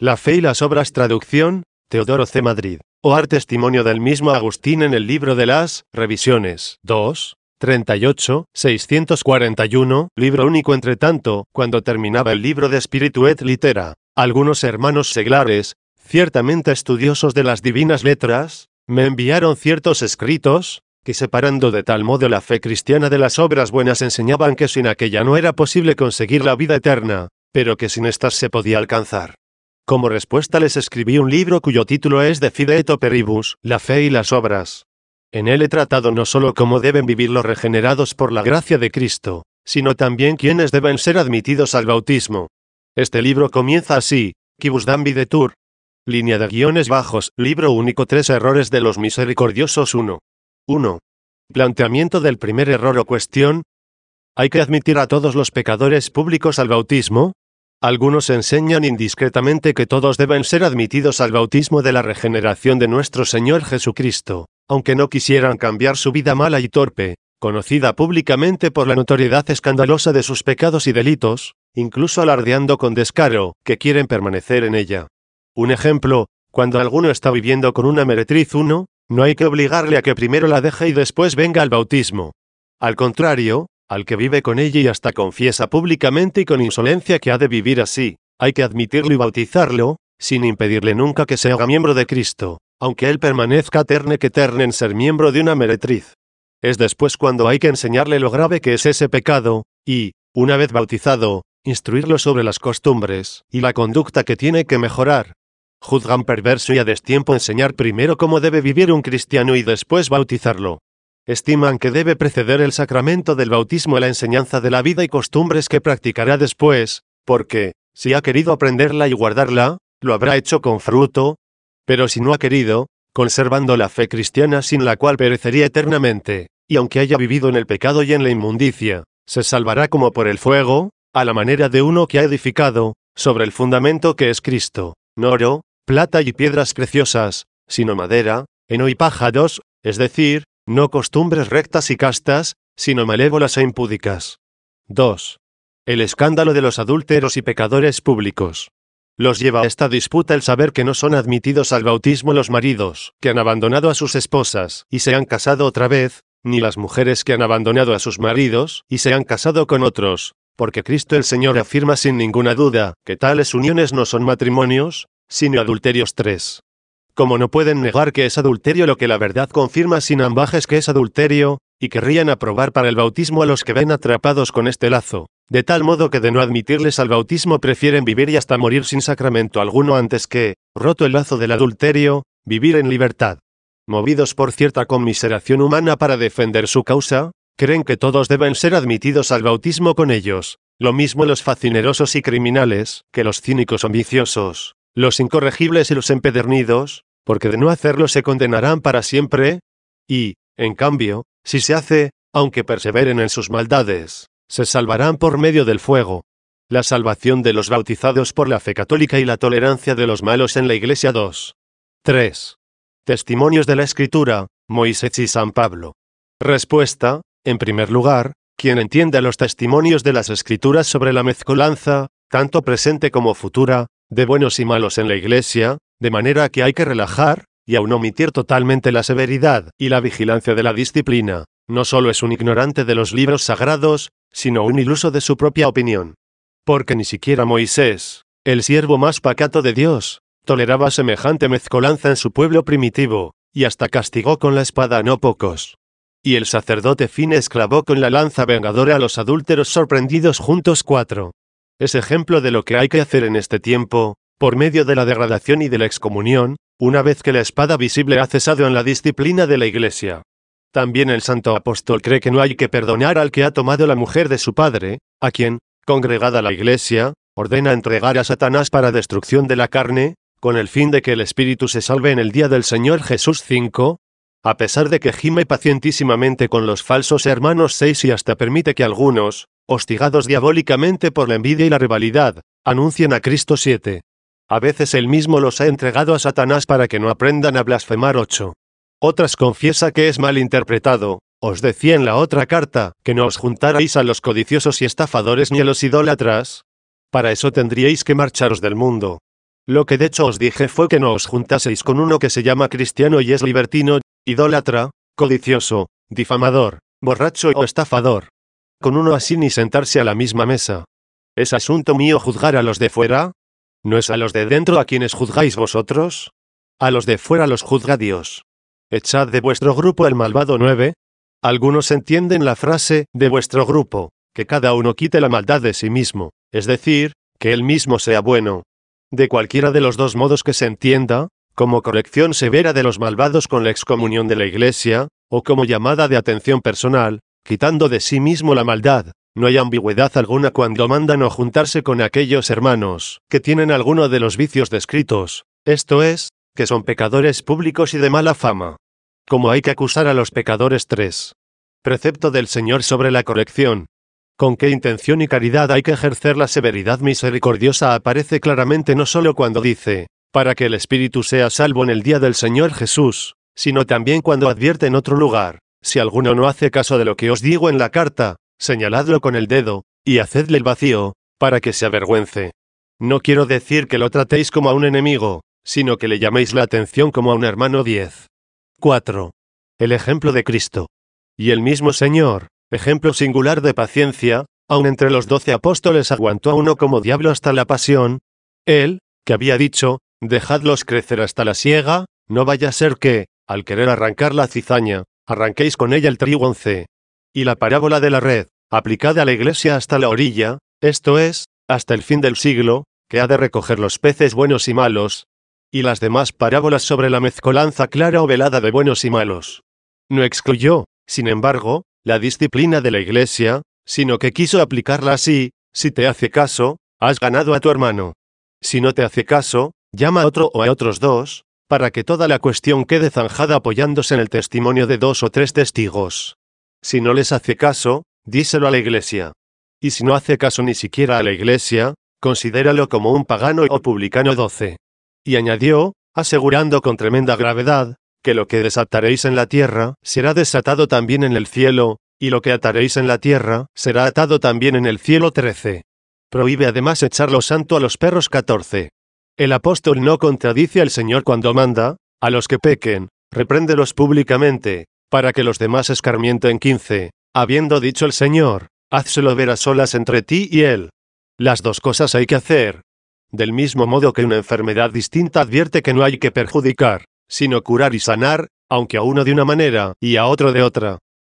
La fe y las obras traducción, Teodoro C. Madrid. O ar testimonio del mismo Agustín en el libro de las revisiones. 2. 38, 641, libro único entre tanto, cuando terminaba el libro de Espíritu et Litera. Algunos hermanos seglares, ciertamente estudiosos de las divinas letras, me enviaron ciertos escritos, que separando de tal modo la fe cristiana de las obras buenas enseñaban que sin aquella no era posible conseguir la vida eterna, pero que sin estas se podía alcanzar. Como respuesta les escribí un libro cuyo título es De Fide et Operibus, La fe y las obras. En él he tratado no solo cómo deben vivir los regenerados por la gracia de Cristo, sino también quiénes deben ser admitidos al bautismo. Este libro comienza así, de Tur. Línea de guiones bajos, libro único Tres errores de los misericordiosos 1. 1. Planteamiento del primer error o cuestión. ¿Hay que admitir a todos los pecadores públicos al bautismo? Algunos enseñan indiscretamente que todos deben ser admitidos al bautismo de la regeneración de nuestro Señor Jesucristo, aunque no quisieran cambiar su vida mala y torpe, conocida públicamente por la notoriedad escandalosa de sus pecados y delitos, incluso alardeando con descaro, que quieren permanecer en ella. Un ejemplo, cuando alguno está viviendo con una meretriz uno, no hay que obligarle a que primero la deje y después venga al bautismo. Al contrario, al que vive con ella y hasta confiesa públicamente y con insolencia que ha de vivir así, hay que admitirlo y bautizarlo, sin impedirle nunca que se haga miembro de Cristo, aunque él permanezca terne que terne en ser miembro de una meretriz. Es después cuando hay que enseñarle lo grave que es ese pecado, y, una vez bautizado, instruirlo sobre las costumbres y la conducta que tiene que mejorar. Juzgan perverso y a destiempo enseñar primero cómo debe vivir un cristiano y después bautizarlo estiman que debe preceder el sacramento del bautismo a la enseñanza de la vida y costumbres que practicará después, porque, si ha querido aprenderla y guardarla, lo habrá hecho con fruto, pero si no ha querido, conservando la fe cristiana sin la cual perecería eternamente, y aunque haya vivido en el pecado y en la inmundicia, se salvará como por el fuego, a la manera de uno que ha edificado, sobre el fundamento que es Cristo, no oro, plata y piedras preciosas, sino madera, heno y pájaros, es decir, no costumbres rectas y castas, sino malévolas e impúdicas. 2. El escándalo de los adúlteros y pecadores públicos. Los lleva a esta disputa el saber que no son admitidos al bautismo los maridos, que han abandonado a sus esposas, y se han casado otra vez, ni las mujeres que han abandonado a sus maridos, y se han casado con otros, porque Cristo el Señor afirma sin ninguna duda, que tales uniones no son matrimonios, sino adulterios 3. Como no pueden negar que es adulterio lo que la verdad confirma sin ambajes que es adulterio, y querrían aprobar para el bautismo a los que ven atrapados con este lazo, de tal modo que de no admitirles al bautismo prefieren vivir y hasta morir sin sacramento alguno antes que, roto el lazo del adulterio, vivir en libertad. Movidos por cierta conmiseración humana para defender su causa, creen que todos deben ser admitidos al bautismo con ellos, lo mismo los facinerosos y criminales, que los cínicos ambiciosos, los incorregibles y los empedernidos, porque de no hacerlo se condenarán para siempre, y, en cambio, si se hace, aunque perseveren en sus maldades, se salvarán por medio del fuego. La salvación de los bautizados por la fe católica y la tolerancia de los malos en la Iglesia 2. 3. Testimonios de la Escritura, Moisés y San Pablo. Respuesta, en primer lugar, quien entienda los testimonios de las Escrituras sobre la mezcolanza, tanto presente como futura, de buenos y malos en la Iglesia, de manera que hay que relajar, y aun omitir totalmente la severidad y la vigilancia de la disciplina, no solo es un ignorante de los libros sagrados, sino un iluso de su propia opinión. Porque ni siquiera Moisés, el siervo más pacato de Dios, toleraba semejante mezcolanza en su pueblo primitivo, y hasta castigó con la espada a no pocos. Y el sacerdote fin esclavó con la lanza vengadora a los adúlteros sorprendidos juntos cuatro, es ejemplo de lo que hay que hacer en este tiempo, por medio de la degradación y de la excomunión, una vez que la espada visible ha cesado en la disciplina de la Iglesia. También el santo apóstol cree que no hay que perdonar al que ha tomado la mujer de su padre, a quien, congregada la Iglesia, ordena entregar a Satanás para destrucción de la carne, con el fin de que el espíritu se salve en el día del Señor Jesús 5, a pesar de que gime pacientísimamente con los falsos hermanos 6 y hasta permite que algunos, hostigados diabólicamente por la envidia y la rivalidad, anuncian a Cristo 7. A veces él mismo los ha entregado a Satanás para que no aprendan a blasfemar ocho. Otras confiesa que es mal interpretado. Os decía en la otra carta, que no os juntarais a los codiciosos y estafadores ni a los idólatras. Para eso tendríais que marcharos del mundo. Lo que de hecho os dije fue que no os juntaseis con uno que se llama cristiano y es libertino, idólatra, codicioso, difamador, borracho o estafador con uno así ni sentarse a la misma mesa. ¿Es asunto mío juzgar a los de fuera? ¿No es a los de dentro a quienes juzgáis vosotros? A los de fuera los juzga Dios. Echad de vuestro grupo el malvado nueve. Algunos entienden la frase de vuestro grupo, que cada uno quite la maldad de sí mismo, es decir, que él mismo sea bueno. De cualquiera de los dos modos que se entienda, como corrección severa de los malvados con la excomunión de la Iglesia, o como llamada de atención personal, quitando de sí mismo la maldad. No hay ambigüedad alguna cuando mandan o juntarse con aquellos hermanos que tienen alguno de los vicios descritos, esto es, que son pecadores públicos y de mala fama. Como hay que acusar a los pecadores tres, Precepto del Señor sobre la corrección. Con qué intención y caridad hay que ejercer la severidad misericordiosa aparece claramente no solo cuando dice, para que el espíritu sea salvo en el día del Señor Jesús, sino también cuando advierte en otro lugar, si alguno no hace caso de lo que os digo en la carta, señaladlo con el dedo, y hacedle el vacío, para que se avergüence. No quiero decir que lo tratéis como a un enemigo, sino que le llaméis la atención como a un hermano 10. 4. El ejemplo de Cristo. Y el mismo Señor, ejemplo singular de paciencia, aun entre los doce apóstoles aguantó a uno como diablo hasta la pasión. Él, que había dicho, dejadlos crecer hasta la siega, no vaya a ser que, al querer arrancar la cizaña, arranquéis con ella el trigo Y la parábola de la red, aplicada a la iglesia hasta la orilla, esto es, hasta el fin del siglo, que ha de recoger los peces buenos y malos, y las demás parábolas sobre la mezcolanza clara o velada de buenos y malos. No excluyó, sin embargo, la disciplina de la iglesia, sino que quiso aplicarla así, si te hace caso, has ganado a tu hermano. Si no te hace caso, llama a otro o a otros dos, para que toda la cuestión quede zanjada apoyándose en el testimonio de dos o tres testigos. Si no les hace caso, díselo a la iglesia. Y si no hace caso ni siquiera a la iglesia, considéralo como un pagano o publicano 12. Y añadió, asegurando con tremenda gravedad, que lo que desataréis en la tierra será desatado también en el cielo, y lo que ataréis en la tierra será atado también en el cielo 13. Prohíbe además echar lo santo a los perros Catorce. El apóstol no contradice al Señor cuando manda, a los que pequen, repréndelos públicamente, para que los demás escarmienten quince, habiendo dicho el Señor, házselo ver a solas entre ti y Él. Las dos cosas hay que hacer. Del mismo modo que una enfermedad distinta advierte que no hay que perjudicar, sino curar y sanar, aunque a uno de una manera y a otro de otra.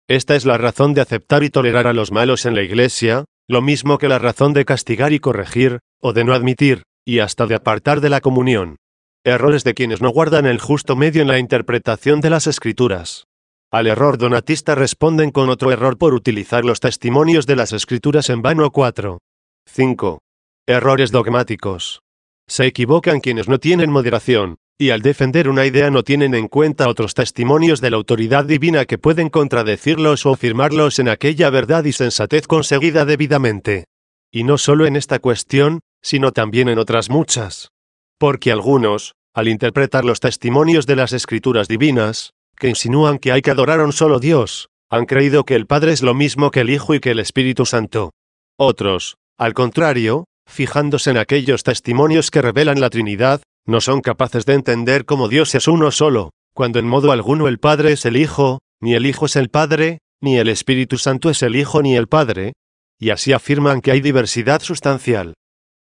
Esta es la razón de aceptar y tolerar a los malos en la Iglesia, lo mismo que la razón de castigar y corregir, o de no admitir, y hasta de apartar de la comunión. Errores de quienes no guardan el justo medio en la interpretación de las escrituras. Al error donatista responden con otro error por utilizar los testimonios de las escrituras en vano 4. 5. Errores dogmáticos. Se equivocan quienes no tienen moderación, y al defender una idea no tienen en cuenta otros testimonios de la autoridad divina que pueden contradecirlos o afirmarlos en aquella verdad y sensatez conseguida debidamente. Y no solo en esta cuestión, sino también en otras muchas. Porque algunos, al interpretar los testimonios de las escrituras divinas, que insinúan que hay que adorar a un solo Dios, han creído que el Padre es lo mismo que el Hijo y que el Espíritu Santo. Otros, al contrario, fijándose en aquellos testimonios que revelan la Trinidad, no son capaces de entender cómo Dios es uno solo, cuando en modo alguno el Padre es el Hijo, ni el Hijo es el Padre, ni el Espíritu Santo es el Hijo ni el Padre, y así afirman que hay diversidad sustancial,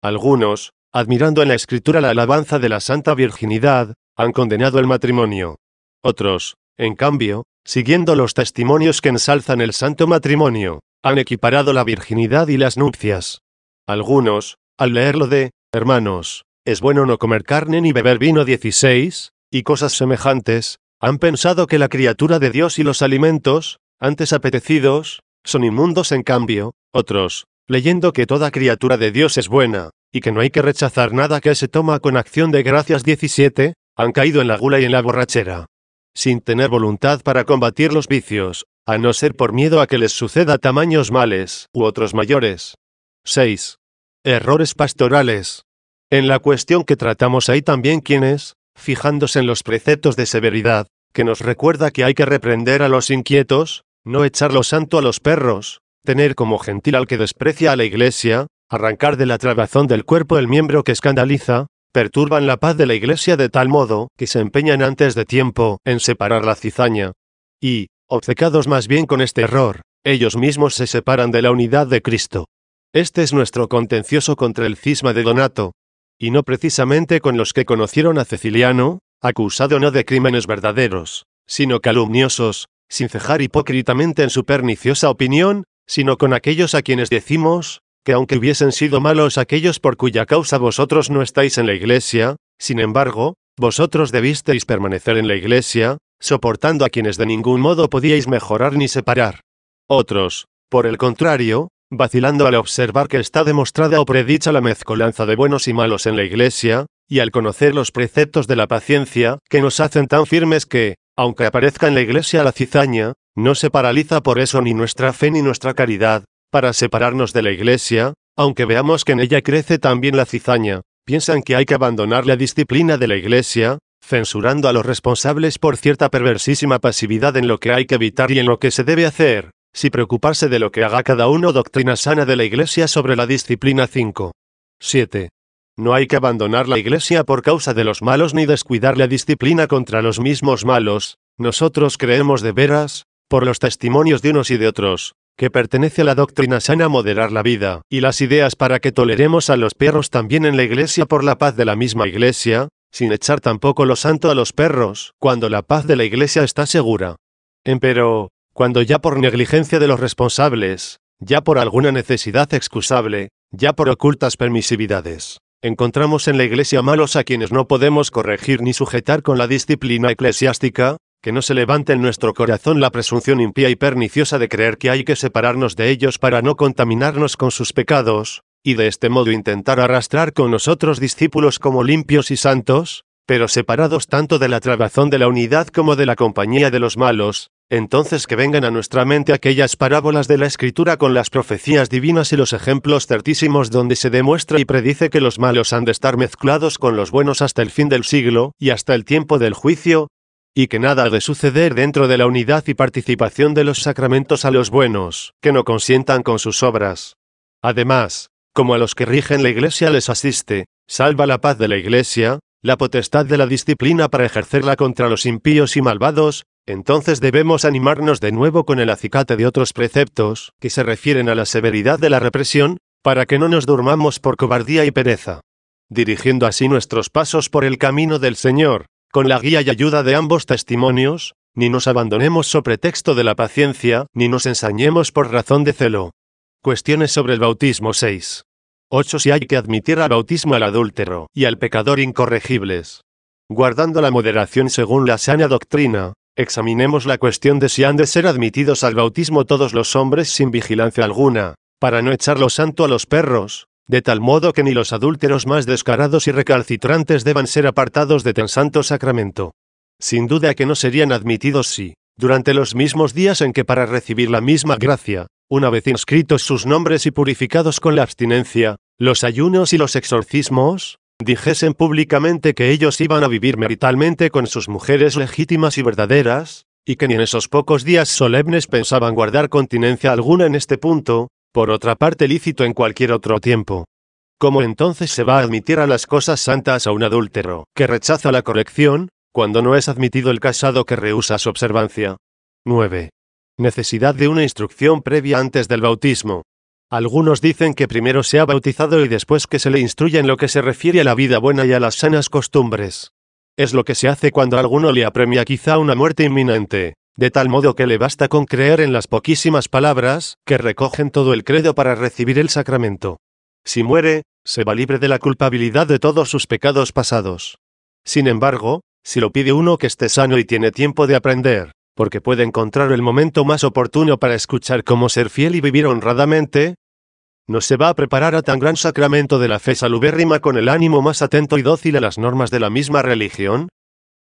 algunos, admirando en la escritura la alabanza de la Santa Virginidad, han condenado el matrimonio. Otros, en cambio, siguiendo los testimonios que ensalzan el santo matrimonio, han equiparado la virginidad y las nupcias. Algunos, al leerlo de, hermanos, es bueno no comer carne ni beber vino 16, y cosas semejantes, han pensado que la criatura de Dios y los alimentos, antes apetecidos, son inmundos en cambio, otros, leyendo que toda criatura de Dios es buena, y que no hay que rechazar nada que se toma con acción de gracias 17, han caído en la gula y en la borrachera. Sin tener voluntad para combatir los vicios, a no ser por miedo a que les suceda tamaños males u otros mayores. 6. Errores pastorales. En la cuestión que tratamos hay también quienes, fijándose en los preceptos de severidad, que nos recuerda que hay que reprender a los inquietos, no echar lo santo a los perros, tener como gentil al que desprecia a la Iglesia, arrancar de la trabazón del cuerpo el miembro que escandaliza, perturban la paz de la Iglesia de tal modo que se empeñan antes de tiempo en separar la cizaña. Y, obcecados más bien con este error, ellos mismos se separan de la unidad de Cristo. Este es nuestro contencioso contra el cisma de Donato. Y no precisamente con los que conocieron a Ceciliano, acusado no de crímenes verdaderos, sino calumniosos, sin cejar hipócritamente en su perniciosa opinión, sino con aquellos a quienes decimos, que aunque hubiesen sido malos aquellos por cuya causa vosotros no estáis en la iglesia, sin embargo, vosotros debisteis permanecer en la iglesia, soportando a quienes de ningún modo podíais mejorar ni separar. Otros, por el contrario, vacilando al observar que está demostrada o predicha la mezcolanza de buenos y malos en la iglesia, y al conocer los preceptos de la paciencia, que nos hacen tan firmes que, aunque aparezca en la iglesia la cizaña, no se paraliza por eso ni nuestra fe ni nuestra caridad, para separarnos de la Iglesia, aunque veamos que en ella crece también la cizaña, piensan que hay que abandonar la disciplina de la Iglesia, censurando a los responsables por cierta perversísima pasividad en lo que hay que evitar y en lo que se debe hacer, si preocuparse de lo que haga cada uno doctrina sana de la Iglesia sobre la disciplina 5. 7. No hay que abandonar la Iglesia por causa de los malos ni descuidar la disciplina contra los mismos malos, nosotros creemos de veras, por los testimonios de unos y de otros, que pertenece a la doctrina sana moderar la vida, y las ideas para que toleremos a los perros también en la iglesia por la paz de la misma iglesia, sin echar tampoco lo santo a los perros, cuando la paz de la iglesia está segura. Empero, cuando ya por negligencia de los responsables, ya por alguna necesidad excusable, ya por ocultas permisividades, encontramos en la iglesia malos a quienes no podemos corregir ni sujetar con la disciplina eclesiástica, que no se levante en nuestro corazón la presunción impía y perniciosa de creer que hay que separarnos de ellos para no contaminarnos con sus pecados, y de este modo intentar arrastrar con nosotros discípulos como limpios y santos, pero separados tanto de la trabazón de la unidad como de la compañía de los malos, entonces que vengan a nuestra mente aquellas parábolas de la escritura con las profecías divinas y los ejemplos certísimos donde se demuestra y predice que los malos han de estar mezclados con los buenos hasta el fin del siglo y hasta el tiempo del juicio, y que nada ha de suceder dentro de la unidad y participación de los sacramentos a los buenos, que no consientan con sus obras. Además, como a los que rigen la Iglesia les asiste, salva la paz de la Iglesia, la potestad de la disciplina para ejercerla contra los impíos y malvados, entonces debemos animarnos de nuevo con el acicate de otros preceptos, que se refieren a la severidad de la represión, para que no nos durmamos por cobardía y pereza. Dirigiendo así nuestros pasos por el camino del Señor, con la guía y ayuda de ambos testimonios, ni nos abandonemos sobre texto de la paciencia, ni nos ensañemos por razón de celo. Cuestiones sobre el bautismo 6. 8. Si hay que admitir al bautismo al adúltero y al pecador incorregibles. Guardando la moderación según la sana doctrina, examinemos la cuestión de si han de ser admitidos al bautismo todos los hombres sin vigilancia alguna, para no echar lo santo a los perros, de tal modo que ni los adúlteros más descarados y recalcitrantes deban ser apartados de tan santo sacramento. Sin duda que no serían admitidos si, durante los mismos días en que para recibir la misma gracia, una vez inscritos sus nombres y purificados con la abstinencia, los ayunos y los exorcismos, dijesen públicamente que ellos iban a vivir maritalmente con sus mujeres legítimas y verdaderas, y que ni en esos pocos días solemnes pensaban guardar continencia alguna en este punto, por otra parte lícito en cualquier otro tiempo. ¿Cómo entonces se va a admitir a las cosas santas a un adúltero que rechaza la corrección, cuando no es admitido el casado que rehúsa su observancia? 9. Necesidad de una instrucción previa antes del bautismo. Algunos dicen que primero se ha bautizado y después que se le instruya en lo que se refiere a la vida buena y a las sanas costumbres. Es lo que se hace cuando alguno le apremia quizá una muerte inminente, de tal modo que le basta con creer en las poquísimas palabras que recogen todo el credo para recibir el sacramento. Si muere, se va libre de la culpabilidad de todos sus pecados pasados. Sin embargo, si lo pide uno que esté sano y tiene tiempo de aprender, porque puede encontrar el momento más oportuno para escuchar cómo ser fiel y vivir honradamente, no se va a preparar a tan gran sacramento de la fe salubérrima con el ánimo más atento y dócil a las normas de la misma religión,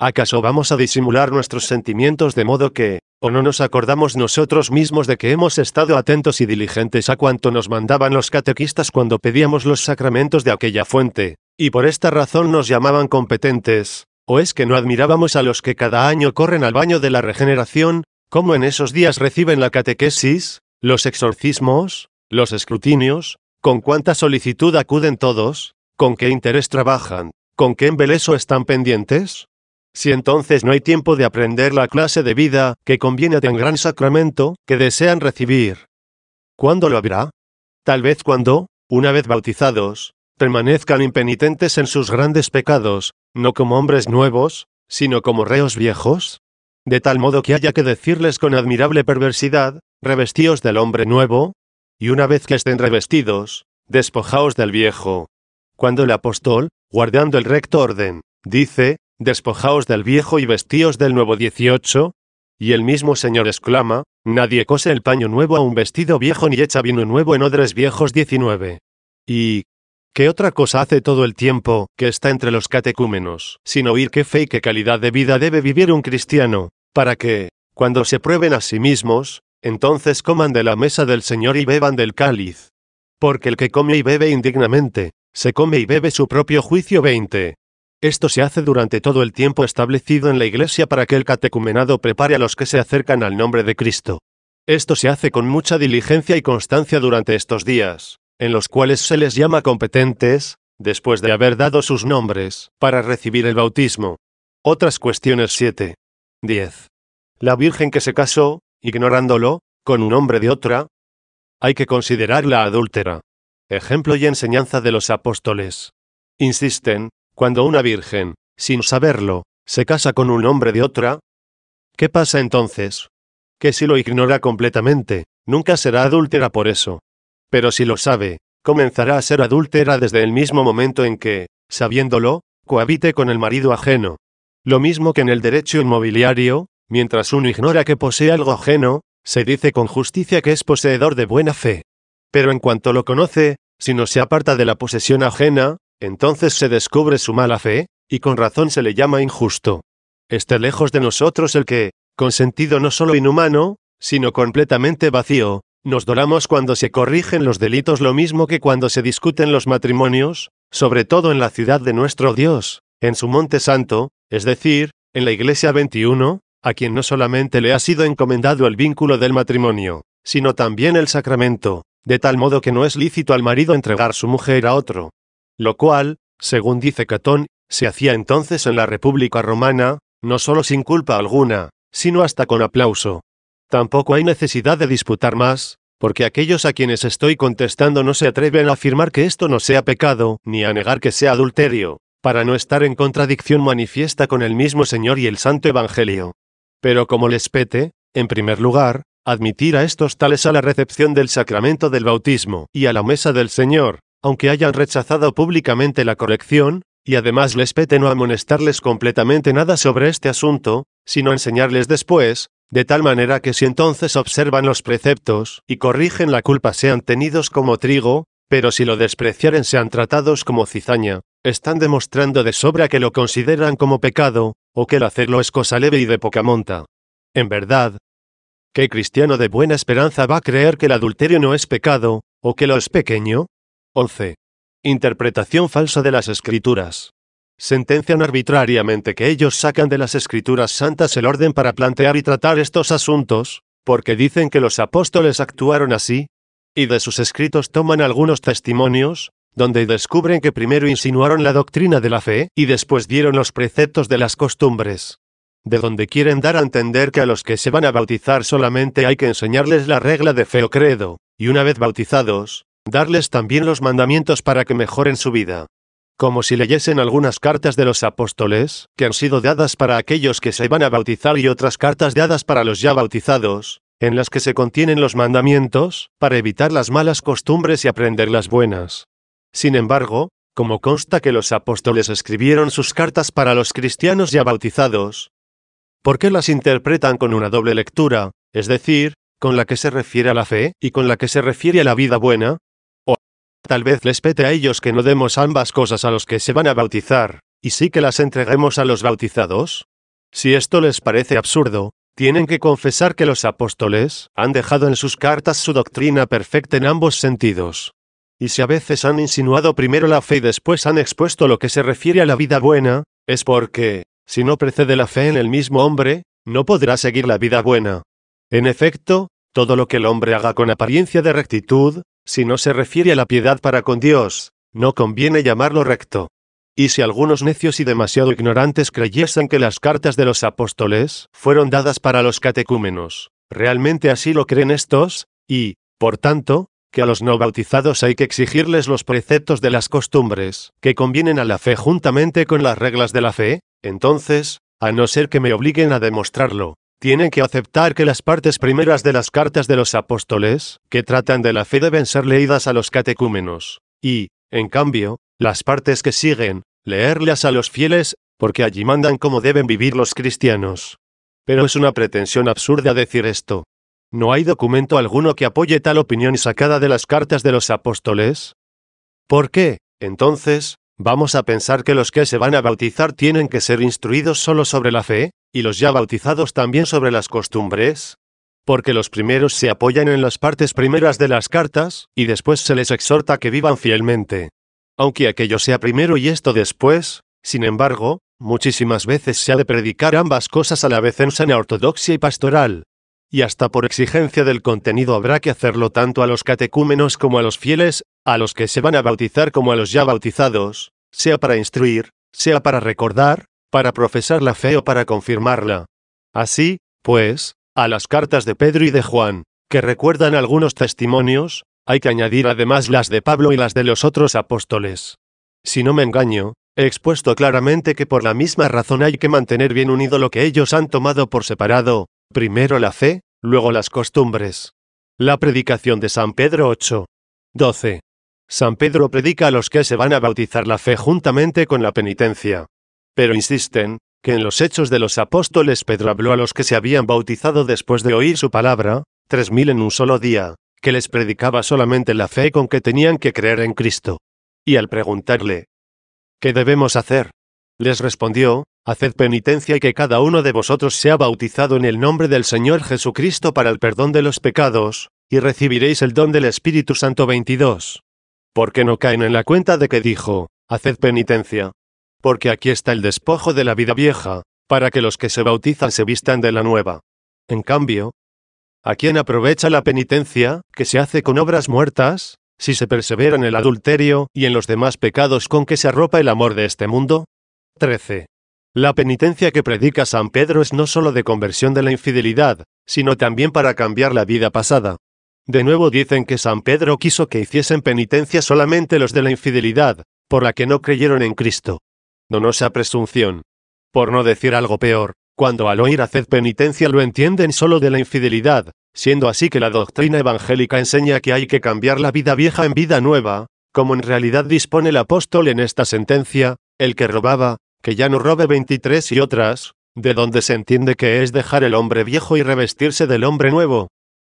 ¿Acaso vamos a disimular nuestros sentimientos de modo que, o no nos acordamos nosotros mismos de que hemos estado atentos y diligentes a cuanto nos mandaban los catequistas cuando pedíamos los sacramentos de aquella fuente, y por esta razón nos llamaban competentes? ¿O es que no admirábamos a los que cada año corren al baño de la regeneración, como en esos días reciben la catequesis, los exorcismos, los escrutinios, con cuánta solicitud acuden todos, con qué interés trabajan, con qué embeleso están pendientes? Si entonces no hay tiempo de aprender la clase de vida que conviene a tan gran sacramento que desean recibir. ¿Cuándo lo habrá? Tal vez cuando, una vez bautizados, permanezcan impenitentes en sus grandes pecados, no como hombres nuevos, sino como reos viejos? De tal modo que haya que decirles con admirable perversidad, revestíos del hombre nuevo, y una vez que estén revestidos, despojaos del viejo. Cuando el apóstol, guardando el recto orden, dice, despojaos del viejo y vestíos del nuevo 18, y el mismo Señor exclama, Nadie cose el paño nuevo a un vestido viejo ni echa vino nuevo en odres viejos 19. ¿Y qué otra cosa hace todo el tiempo que está entre los catecúmenos, sin oír qué fe y qué calidad de vida debe vivir un cristiano, para que, cuando se prueben a sí mismos, entonces coman de la mesa del Señor y beban del cáliz? Porque el que come y bebe indignamente, se come y bebe su propio juicio 20. Esto se hace durante todo el tiempo establecido en la Iglesia para que el catecumenado prepare a los que se acercan al nombre de Cristo. Esto se hace con mucha diligencia y constancia durante estos días, en los cuales se les llama competentes, después de haber dado sus nombres, para recibir el bautismo. Otras cuestiones 7. 10. La Virgen que se casó, ignorándolo, con un hombre de otra, hay que considerarla adúltera. Ejemplo y enseñanza de los apóstoles. Insisten, cuando una virgen, sin saberlo, se casa con un hombre de otra, ¿qué pasa entonces? Que si lo ignora completamente, nunca será adúltera por eso. Pero si lo sabe, comenzará a ser adúltera desde el mismo momento en que, sabiéndolo, cohabite con el marido ajeno. Lo mismo que en el derecho inmobiliario, mientras uno ignora que posee algo ajeno, se dice con justicia que es poseedor de buena fe. Pero en cuanto lo conoce, si no se aparta de la posesión ajena, entonces se descubre su mala fe, y con razón se le llama injusto. Esté lejos de nosotros el que, con sentido no solo inhumano, sino completamente vacío, nos doramos cuando se corrigen los delitos lo mismo que cuando se discuten los matrimonios, sobre todo en la ciudad de nuestro Dios, en su monte santo, es decir, en la Iglesia 21, a quien no solamente le ha sido encomendado el vínculo del matrimonio, sino también el sacramento, de tal modo que no es lícito al marido entregar su mujer a otro, lo cual, según dice Catón, se hacía entonces en la República Romana, no solo sin culpa alguna, sino hasta con aplauso. Tampoco hay necesidad de disputar más, porque aquellos a quienes estoy contestando no se atreven a afirmar que esto no sea pecado, ni a negar que sea adulterio, para no estar en contradicción manifiesta con el mismo Señor y el Santo Evangelio. Pero como les pete, en primer lugar, admitir a estos tales a la recepción del sacramento del bautismo y a la mesa del Señor, aunque hayan rechazado públicamente la corrección, y además les pete no amonestarles completamente nada sobre este asunto, sino enseñarles después, de tal manera que si entonces observan los preceptos y corrigen la culpa sean tenidos como trigo, pero si lo despreciaren sean tratados como cizaña, están demostrando de sobra que lo consideran como pecado, o que el hacerlo es cosa leve y de poca monta. En verdad, ¿qué cristiano de buena esperanza va a creer que el adulterio no es pecado, o que lo es pequeño? 11. Interpretación falsa de las escrituras. Sentencian arbitrariamente que ellos sacan de las escrituras santas el orden para plantear y tratar estos asuntos, porque dicen que los apóstoles actuaron así, y de sus escritos toman algunos testimonios, donde descubren que primero insinuaron la doctrina de la fe y después dieron los preceptos de las costumbres. De donde quieren dar a entender que a los que se van a bautizar solamente hay que enseñarles la regla de fe o credo, y una vez bautizados, darles también los mandamientos para que mejoren su vida. Como si leyesen algunas cartas de los apóstoles, que han sido dadas para aquellos que se van a bautizar y otras cartas dadas para los ya bautizados, en las que se contienen los mandamientos, para evitar las malas costumbres y aprender las buenas. Sin embargo, como consta que los apóstoles escribieron sus cartas para los cristianos ya bautizados, ¿por qué las interpretan con una doble lectura, es decir, con la que se refiere a la fe y con la que se refiere a la vida buena? Tal vez les pete a ellos que no demos ambas cosas a los que se van a bautizar, y sí que las entreguemos a los bautizados. Si esto les parece absurdo, tienen que confesar que los apóstoles han dejado en sus cartas su doctrina perfecta en ambos sentidos. Y si a veces han insinuado primero la fe y después han expuesto lo que se refiere a la vida buena, es porque, si no precede la fe en el mismo hombre, no podrá seguir la vida buena. En efecto, todo lo que el hombre haga con apariencia de rectitud, si no se refiere a la piedad para con Dios, no conviene llamarlo recto. Y si algunos necios y demasiado ignorantes creyesen que las cartas de los apóstoles fueron dadas para los catecúmenos, realmente así lo creen estos, y, por tanto, que a los no bautizados hay que exigirles los preceptos de las costumbres, que convienen a la fe juntamente con las reglas de la fe, entonces, a no ser que me obliguen a demostrarlo, tienen que aceptar que las partes primeras de las cartas de los apóstoles, que tratan de la fe, deben ser leídas a los catecúmenos, y, en cambio, las partes que siguen, leerlas a los fieles, porque allí mandan cómo deben vivir los cristianos. Pero es una pretensión absurda decir esto. ¿No hay documento alguno que apoye tal opinión sacada de las cartas de los apóstoles? ¿Por qué, entonces, vamos a pensar que los que se van a bautizar tienen que ser instruidos solo sobre la fe? y los ya bautizados también sobre las costumbres? Porque los primeros se apoyan en las partes primeras de las cartas, y después se les exhorta que vivan fielmente. Aunque aquello sea primero y esto después, sin embargo, muchísimas veces se ha de predicar ambas cosas a la vez en sana ortodoxia y pastoral. Y hasta por exigencia del contenido habrá que hacerlo tanto a los catecúmenos como a los fieles, a los que se van a bautizar como a los ya bautizados, sea para instruir, sea para recordar, para profesar la fe o para confirmarla. Así, pues, a las cartas de Pedro y de Juan, que recuerdan algunos testimonios, hay que añadir además las de Pablo y las de los otros apóstoles. Si no me engaño, he expuesto claramente que por la misma razón hay que mantener bien unido lo que ellos han tomado por separado, primero la fe, luego las costumbres. La predicación de San Pedro 8. 12. San Pedro predica a los que se van a bautizar la fe juntamente con la penitencia pero insisten, que en los hechos de los apóstoles Pedro habló a los que se habían bautizado después de oír su palabra, tres mil en un solo día, que les predicaba solamente la fe con que tenían que creer en Cristo. Y al preguntarle, ¿qué debemos hacer? Les respondió, Haced penitencia y que cada uno de vosotros sea bautizado en el nombre del Señor Jesucristo para el perdón de los pecados, y recibiréis el don del Espíritu Santo 22. Porque no caen en la cuenta de que dijo, Haced penitencia, porque aquí está el despojo de la vida vieja, para que los que se bautizan se vistan de la nueva. En cambio, a quién aprovecha la penitencia, que se hace con obras muertas, si se persevera en el adulterio y en los demás pecados con que se arropa el amor de este mundo? 13. La penitencia que predica San Pedro es no sólo de conversión de la infidelidad, sino también para cambiar la vida pasada. De nuevo dicen que San Pedro quiso que hiciesen penitencia solamente los de la infidelidad, por la que no creyeron en Cristo donosa presunción. Por no decir algo peor, cuando al oír haced penitencia lo entienden solo de la infidelidad, siendo así que la doctrina evangélica enseña que hay que cambiar la vida vieja en vida nueva, como en realidad dispone el apóstol en esta sentencia, el que robaba, que ya no robe 23 y otras, de donde se entiende que es dejar el hombre viejo y revestirse del hombre nuevo.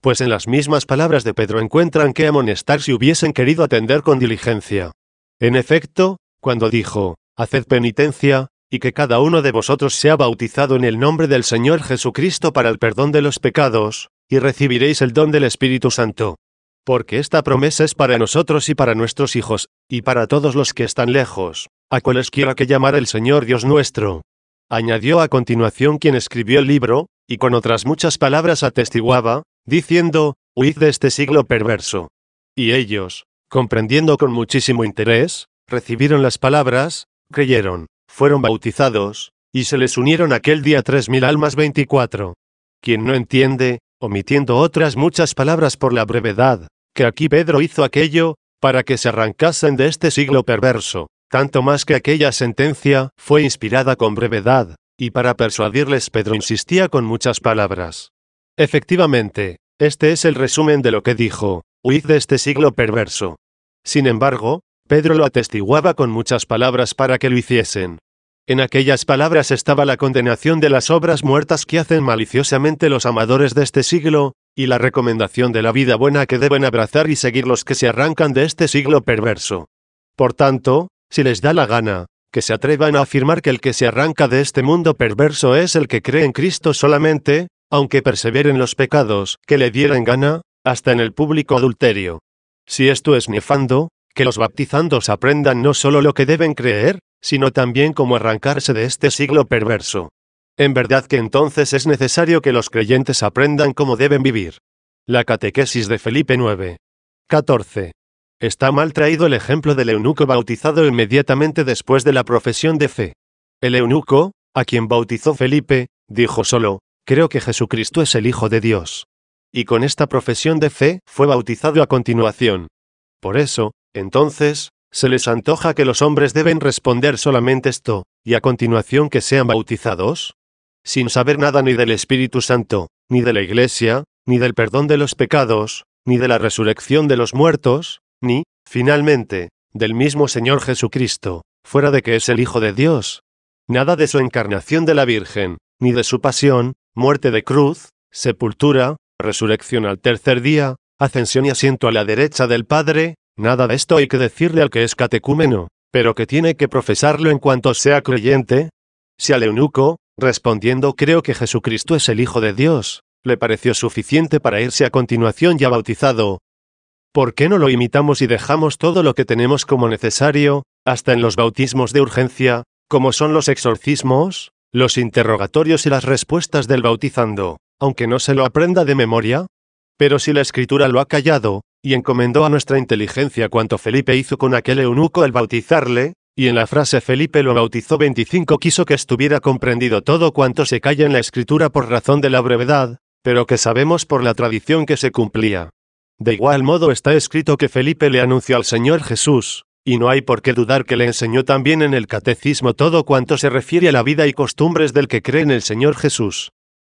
Pues en las mismas palabras de Pedro encuentran que amonestar si hubiesen querido atender con diligencia. En efecto, cuando dijo, Haced penitencia, y que cada uno de vosotros sea bautizado en el nombre del Señor Jesucristo para el perdón de los pecados, y recibiréis el don del Espíritu Santo. Porque esta promesa es para nosotros y para nuestros hijos, y para todos los que están lejos, a cuales quiera que llamar el Señor Dios nuestro. Añadió a continuación quien escribió el libro, y con otras muchas palabras atestiguaba, diciendo, Huid de este siglo perverso. Y ellos, comprendiendo con muchísimo interés, recibieron las palabras, creyeron, fueron bautizados, y se les unieron aquel día tres mil almas 24. Quien no entiende, omitiendo otras muchas palabras por la brevedad, que aquí Pedro hizo aquello, para que se arrancasen de este siglo perverso, tanto más que aquella sentencia fue inspirada con brevedad, y para persuadirles Pedro insistía con muchas palabras. Efectivamente, este es el resumen de lo que dijo, huid de este siglo perverso. Sin embargo, Pedro lo atestiguaba con muchas palabras para que lo hiciesen. En aquellas palabras estaba la condenación de las obras muertas que hacen maliciosamente los amadores de este siglo, y la recomendación de la vida buena que deben abrazar y seguir los que se arrancan de este siglo perverso. Por tanto, si les da la gana, que se atrevan a afirmar que el que se arranca de este mundo perverso es el que cree en Cristo solamente, aunque perseveren los pecados que le dieran gana, hasta en el público adulterio. Si esto es nefando, que los bautizandos aprendan no solo lo que deben creer, sino también cómo arrancarse de este siglo perverso. En verdad que entonces es necesario que los creyentes aprendan cómo deben vivir. La catequesis de Felipe 9. 14. Está mal traído el ejemplo del eunuco bautizado inmediatamente después de la profesión de fe. El eunuco, a quien bautizó Felipe, dijo solo, creo que Jesucristo es el Hijo de Dios. Y con esta profesión de fe fue bautizado a continuación. Por eso, entonces, se les antoja que los hombres deben responder solamente esto, y a continuación que sean bautizados, sin saber nada ni del Espíritu Santo, ni de la Iglesia, ni del perdón de los pecados, ni de la resurrección de los muertos, ni, finalmente, del mismo Señor Jesucristo, fuera de que es el Hijo de Dios. Nada de su encarnación de la Virgen, ni de su pasión, muerte de cruz, sepultura, resurrección al tercer día, ascensión y asiento a la derecha del Padre, Nada de esto hay que decirle al que es catecúmeno, pero que tiene que profesarlo en cuanto sea creyente. Si al eunuco, respondiendo creo que Jesucristo es el Hijo de Dios, le pareció suficiente para irse a continuación ya bautizado. ¿Por qué no lo imitamos y dejamos todo lo que tenemos como necesario, hasta en los bautismos de urgencia, como son los exorcismos, los interrogatorios y las respuestas del bautizando, aunque no se lo aprenda de memoria? Pero si la escritura lo ha callado, y encomendó a nuestra inteligencia cuanto Felipe hizo con aquel eunuco el bautizarle, y en la frase Felipe lo bautizó 25 quiso que estuviera comprendido todo cuanto se calla en la escritura por razón de la brevedad, pero que sabemos por la tradición que se cumplía. De igual modo está escrito que Felipe le anunció al Señor Jesús, y no hay por qué dudar que le enseñó también en el catecismo todo cuanto se refiere a la vida y costumbres del que cree en el Señor Jesús.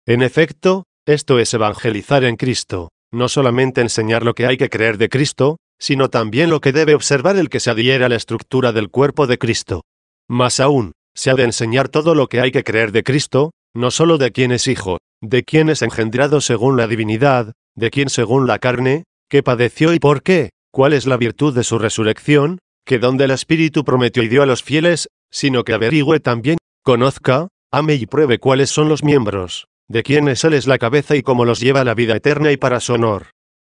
En efecto, esto es evangelizar en Cristo no solamente enseñar lo que hay que creer de Cristo, sino también lo que debe observar el que se adhiera a la estructura del cuerpo de Cristo. Más aún, se ha de enseñar todo lo que hay que creer de Cristo, no solo de quién es hijo, de quién es engendrado según la divinidad, de quién según la carne, qué padeció y por qué, cuál es la virtud de su resurrección, que donde el Espíritu prometió y dio a los fieles, sino que averigüe también, conozca, ame y pruebe cuáles son los miembros de quién es Él es la cabeza y cómo los lleva a la vida eterna y para su honor.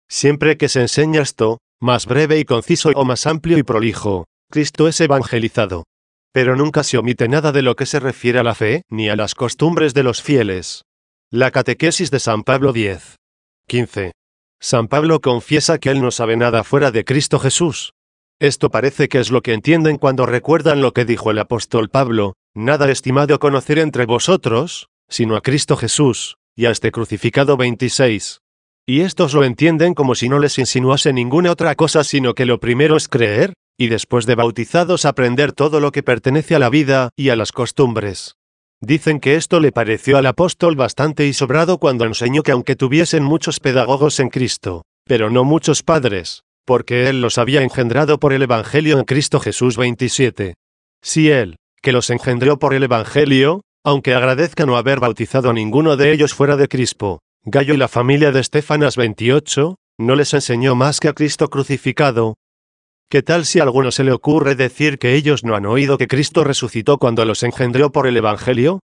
Siempre que se enseña esto, más breve y conciso o más amplio y prolijo, Cristo es evangelizado. Pero nunca se omite nada de lo que se refiere a la fe, ni a las costumbres de los fieles. La catequesis de San Pablo 10. 15. San Pablo confiesa que él no sabe nada fuera de Cristo Jesús. Esto parece que es lo que entienden cuando recuerdan lo que dijo el apóstol Pablo, nada estimado conocer entre vosotros, sino a Cristo Jesús, y a este crucificado 26. Y estos lo entienden como si no les insinuase ninguna otra cosa sino que lo primero es creer, y después de bautizados aprender todo lo que pertenece a la vida y a las costumbres. Dicen que esto le pareció al apóstol bastante y sobrado cuando enseñó que aunque tuviesen muchos pedagogos en Cristo, pero no muchos padres, porque él los había engendrado por el Evangelio en Cristo Jesús 27. Si él, que los engendró por el Evangelio, aunque agradezca no haber bautizado a ninguno de ellos fuera de Crispo, Gallo y la familia de Estefanas 28, no les enseñó más que a Cristo crucificado. ¿Qué tal si a alguno se le ocurre decir que ellos no han oído que Cristo resucitó cuando los engendró por el Evangelio?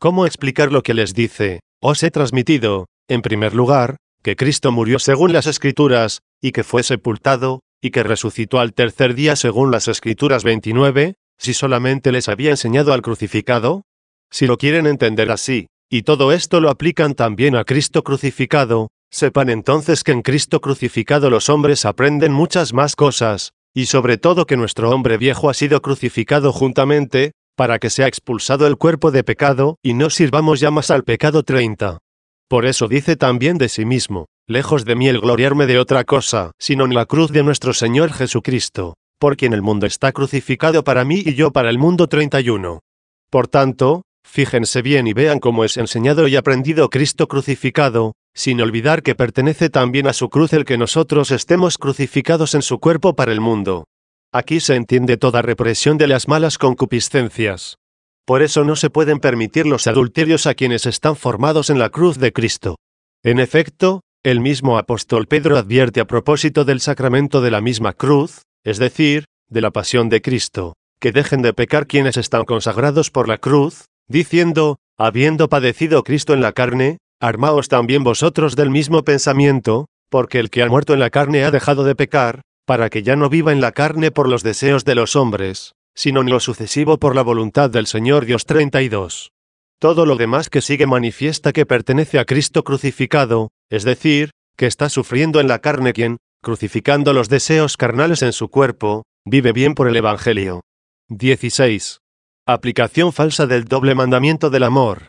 ¿Cómo explicar lo que les dice? Os he transmitido, en primer lugar, que Cristo murió según las Escrituras, y que fue sepultado, y que resucitó al tercer día según las Escrituras 29, si solamente les había enseñado al crucificado? Si lo quieren entender así, y todo esto lo aplican también a Cristo crucificado, sepan entonces que en Cristo crucificado los hombres aprenden muchas más cosas, y sobre todo que nuestro hombre viejo ha sido crucificado juntamente, para que sea expulsado el cuerpo de pecado, y no sirvamos ya más al pecado 30. Por eso dice también de sí mismo, lejos de mí el gloriarme de otra cosa, sino en la cruz de nuestro Señor Jesucristo, por quien el mundo está crucificado para mí y yo para el mundo 31. Por tanto, Fíjense bien y vean cómo es enseñado y aprendido Cristo crucificado, sin olvidar que pertenece también a su cruz el que nosotros estemos crucificados en su cuerpo para el mundo. Aquí se entiende toda represión de las malas concupiscencias. Por eso no se pueden permitir los adulterios a quienes están formados en la cruz de Cristo. En efecto, el mismo apóstol Pedro advierte a propósito del sacramento de la misma cruz, es decir, de la pasión de Cristo, que dejen de pecar quienes están consagrados por la cruz, diciendo, habiendo padecido Cristo en la carne, armaos también vosotros del mismo pensamiento, porque el que ha muerto en la carne ha dejado de pecar, para que ya no viva en la carne por los deseos de los hombres, sino en lo sucesivo por la voluntad del Señor Dios 32. Todo lo demás que sigue manifiesta que pertenece a Cristo crucificado, es decir, que está sufriendo en la carne quien, crucificando los deseos carnales en su cuerpo, vive bien por el Evangelio. 16. Aplicación falsa del doble mandamiento del amor.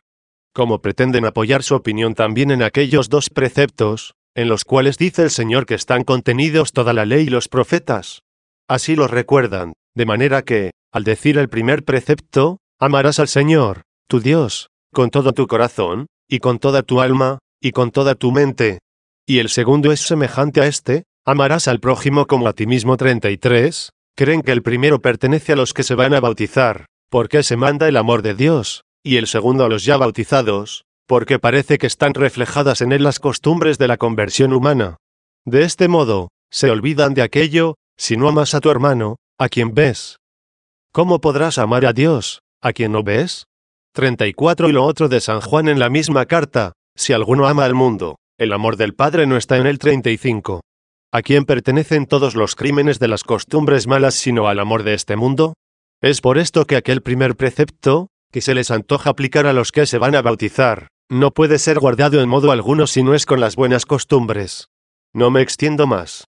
Como pretenden apoyar su opinión también en aquellos dos preceptos, en los cuales dice el Señor que están contenidos toda la ley y los profetas. Así los recuerdan, de manera que, al decir el primer precepto, amarás al Señor, tu Dios, con todo tu corazón, y con toda tu alma, y con toda tu mente. Y el segundo es semejante a este, amarás al prójimo como a ti mismo 33, creen que el primero pertenece a los que se van a bautizar, porque se manda el amor de Dios, y el segundo a los ya bautizados, porque parece que están reflejadas en él las costumbres de la conversión humana. De este modo, se olvidan de aquello, si no amas a tu hermano, a quien ves. ¿Cómo podrás amar a Dios, a quien no ves? 34 y lo otro de San Juan en la misma carta, si alguno ama al mundo, el amor del Padre no está en el 35. ¿A quién pertenecen todos los crímenes de las costumbres malas sino al amor de este mundo? Es por esto que aquel primer precepto, que se les antoja aplicar a los que se van a bautizar, no puede ser guardado en modo alguno si no es con las buenas costumbres. No me extiendo más.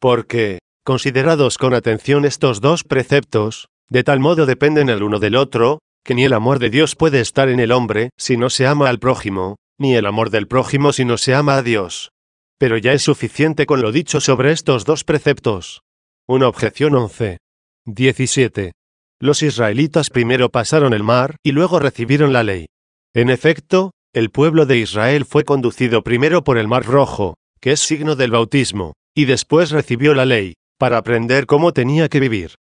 Porque, considerados con atención estos dos preceptos, de tal modo dependen el uno del otro, que ni el amor de Dios puede estar en el hombre si no se ama al prójimo, ni el amor del prójimo si no se ama a Dios. Pero ya es suficiente con lo dicho sobre estos dos preceptos. Una objeción 11. 17. Los israelitas primero pasaron el mar y luego recibieron la ley. En efecto, el pueblo de Israel fue conducido primero por el mar rojo, que es signo del bautismo, y después recibió la ley, para aprender cómo tenía que vivir.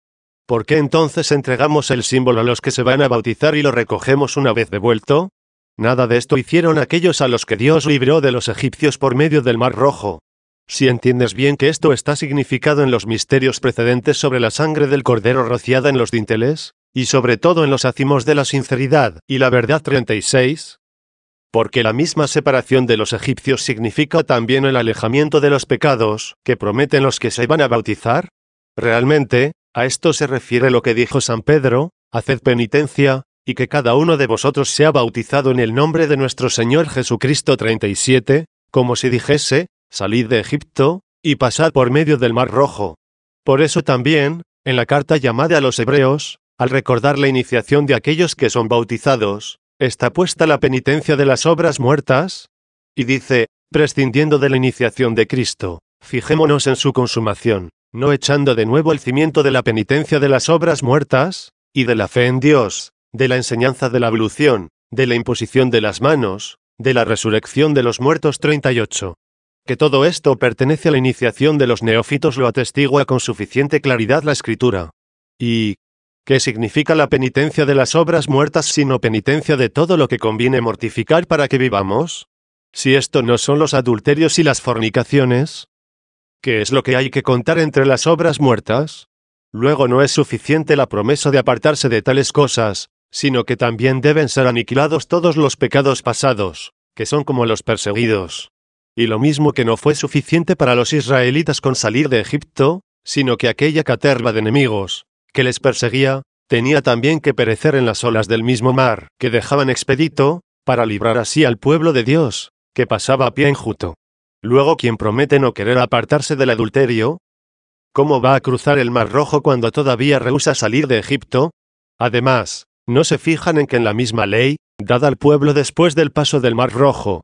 ¿Por qué entonces entregamos el símbolo a los que se van a bautizar y lo recogemos una vez devuelto? Nada de esto hicieron aquellos a los que Dios libró de los egipcios por medio del Mar Rojo, si entiendes bien que esto está significado en los misterios precedentes sobre la sangre del cordero rociada en los dinteles, y sobre todo en los ácimos de la sinceridad y la verdad 36, porque la misma separación de los egipcios significa también el alejamiento de los pecados que prometen los que se van a bautizar? Realmente, a esto se refiere lo que dijo San Pedro, haced penitencia, y que cada uno de vosotros sea bautizado en el nombre de nuestro Señor Jesucristo 37, como si dijese, Salid de Egipto, y pasad por medio del Mar Rojo. Por eso también, en la carta llamada a los hebreos, al recordar la iniciación de aquellos que son bautizados, está puesta la penitencia de las obras muertas. Y dice, prescindiendo de la iniciación de Cristo, fijémonos en su consumación, no echando de nuevo el cimiento de la penitencia de las obras muertas, y de la fe en Dios, de la enseñanza de la ablución, de la imposición de las manos, de la resurrección de los muertos 38. Que todo esto pertenece a la iniciación de los neófitos lo atestigua con suficiente claridad la escritura. ¿Y qué significa la penitencia de las obras muertas sino penitencia de todo lo que conviene mortificar para que vivamos? Si esto no son los adulterios y las fornicaciones, ¿qué es lo que hay que contar entre las obras muertas? Luego no es suficiente la promesa de apartarse de tales cosas, sino que también deben ser aniquilados todos los pecados pasados, que son como los perseguidos y lo mismo que no fue suficiente para los israelitas con salir de Egipto, sino que aquella caterva de enemigos, que les perseguía, tenía también que perecer en las olas del mismo mar, que dejaban expedito, para librar así al pueblo de Dios, que pasaba a pie enjuto. Luego quien promete no querer apartarse del adulterio, ¿cómo va a cruzar el mar rojo cuando todavía rehúsa salir de Egipto? Además, no se fijan en que en la misma ley, dada al pueblo después del paso del mar rojo,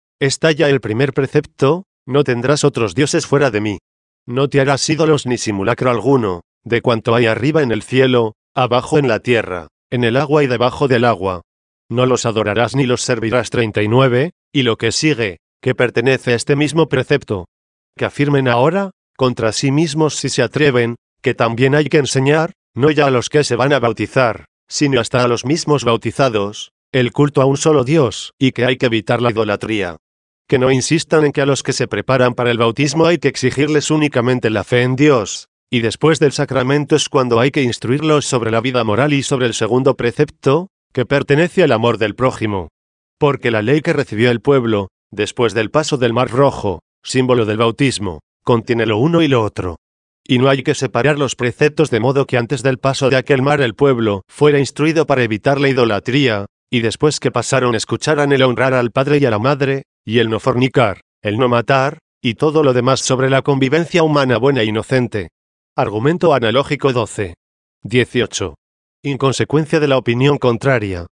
ya el primer precepto, no tendrás otros dioses fuera de mí. No te harás ídolos ni simulacro alguno, de cuanto hay arriba en el cielo, abajo en la tierra, en el agua y debajo del agua. No los adorarás ni los servirás 39, y lo que sigue, que pertenece a este mismo precepto. Que afirmen ahora, contra sí mismos si se atreven, que también hay que enseñar, no ya a los que se van a bautizar, sino hasta a los mismos bautizados, el culto a un solo Dios, y que hay que evitar la idolatría, que no insistan en que a los que se preparan para el bautismo hay que exigirles únicamente la fe en Dios, y después del sacramento es cuando hay que instruirlos sobre la vida moral y sobre el segundo precepto, que pertenece al amor del prójimo. Porque la ley que recibió el pueblo, después del paso del Mar Rojo, símbolo del bautismo, contiene lo uno y lo otro. Y no hay que separar los preceptos de modo que antes del paso de aquel mar el pueblo fuera instruido para evitar la idolatría, y después que pasaron escucharan el honrar al padre y a la madre, y el no fornicar, el no matar, y todo lo demás sobre la convivencia humana buena e inocente. Argumento analógico 12. 18. Inconsecuencia de la opinión contraria.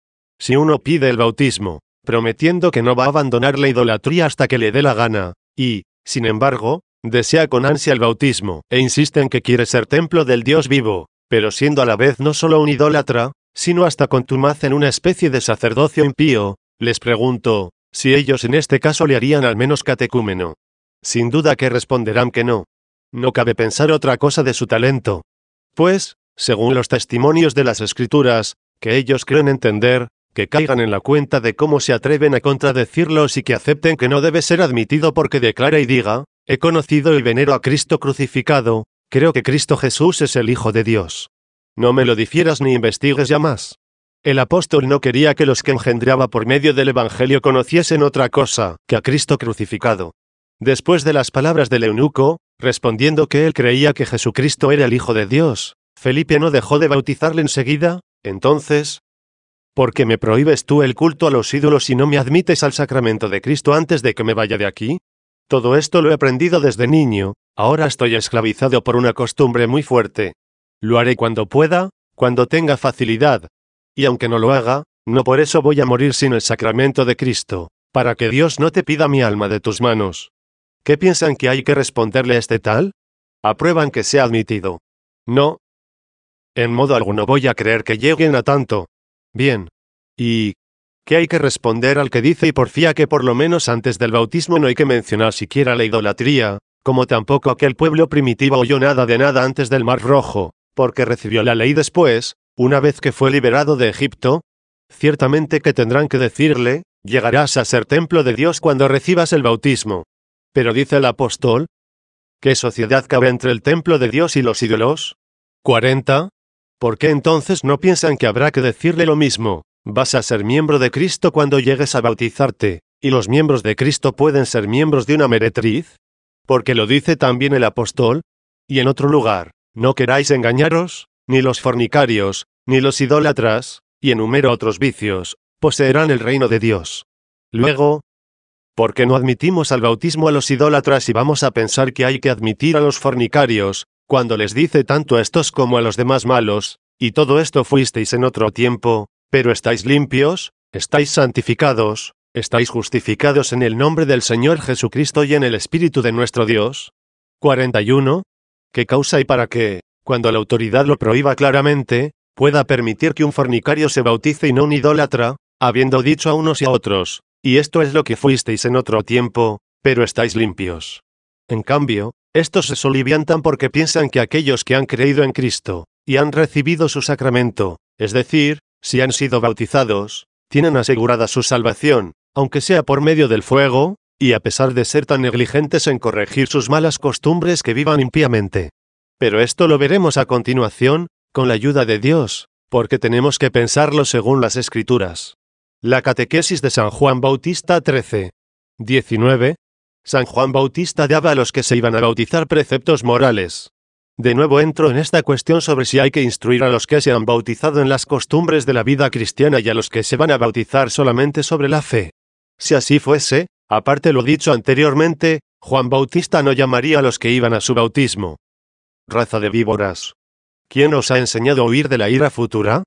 Si uno pide el bautismo, prometiendo que no va a abandonar la idolatría hasta que le dé la gana, y, sin embargo, desea con ansia el bautismo, e insiste en que quiere ser templo del Dios vivo, pero siendo a la vez no solo un idólatra, sino hasta contumaz en una especie de sacerdocio impío, les pregunto, si ellos en este caso le harían al menos catecúmeno. Sin duda que responderán que no. No cabe pensar otra cosa de su talento. Pues, según los testimonios de las escrituras, que ellos creen entender, que caigan en la cuenta de cómo se atreven a contradecirlos y que acepten que no debe ser admitido porque declara y diga, he conocido y venero a Cristo crucificado, creo que Cristo Jesús es el Hijo de Dios. No me lo difieras ni investigues ya más. El apóstol no quería que los que engendraba por medio del Evangelio conociesen otra cosa que a Cristo crucificado. Después de las palabras del eunuco, respondiendo que él creía que Jesucristo era el Hijo de Dios, Felipe no dejó de bautizarle enseguida, entonces, ¿por qué me prohíbes tú el culto a los ídolos y no me admites al sacramento de Cristo antes de que me vaya de aquí? Todo esto lo he aprendido desde niño, ahora estoy esclavizado por una costumbre muy fuerte. Lo haré cuando pueda, cuando tenga facilidad, y aunque no lo haga, no por eso voy a morir sin el sacramento de Cristo, para que Dios no te pida mi alma de tus manos. ¿Qué piensan que hay que responderle a este tal? Aprueban que sea admitido. No. En modo alguno voy a creer que lleguen a tanto. Bien. ¿Y qué hay que responder al que dice y porfía que por lo menos antes del bautismo no hay que mencionar siquiera la idolatría, como tampoco aquel pueblo primitivo oyó nada de nada antes del Mar Rojo, porque recibió la ley después, una vez que fue liberado de Egipto, ciertamente que tendrán que decirle, llegarás a ser templo de Dios cuando recibas el bautismo. Pero dice el apóstol, ¿qué sociedad cabe entre el templo de Dios y los ídolos? 40. ¿Por qué entonces no piensan que habrá que decirle lo mismo? Vas a ser miembro de Cristo cuando llegues a bautizarte, y los miembros de Cristo pueden ser miembros de una meretriz? Porque lo dice también el apóstol. Y en otro lugar, no queráis engañaros, ni los fornicarios, ni los idólatras, y enumero otros vicios, poseerán el reino de Dios. Luego, ¿por qué no admitimos al bautismo a los idólatras y vamos a pensar que hay que admitir a los fornicarios, cuando les dice tanto a estos como a los demás malos, y todo esto fuisteis en otro tiempo, pero estáis limpios, estáis santificados, estáis justificados en el nombre del Señor Jesucristo y en el Espíritu de nuestro Dios? 41. ¿Qué causa y para qué, cuando la autoridad lo prohíba claramente, pueda permitir que un fornicario se bautice y no un idólatra, habiendo dicho a unos y a otros, y esto es lo que fuisteis en otro tiempo, pero estáis limpios. En cambio, estos se soliviantan porque piensan que aquellos que han creído en Cristo, y han recibido su sacramento, es decir, si han sido bautizados, tienen asegurada su salvación, aunque sea por medio del fuego, y a pesar de ser tan negligentes en corregir sus malas costumbres que vivan impíamente. Pero esto lo veremos a continuación, con la ayuda de Dios, porque tenemos que pensarlo según las Escrituras. La catequesis de San Juan Bautista 13. 19. San Juan Bautista daba a los que se iban a bautizar preceptos morales. De nuevo entro en esta cuestión sobre si hay que instruir a los que se han bautizado en las costumbres de la vida cristiana y a los que se van a bautizar solamente sobre la fe. Si así fuese, aparte lo dicho anteriormente, Juan Bautista no llamaría a los que iban a su bautismo raza de víboras. ¿Quién os ha enseñado a huir de la ira futura?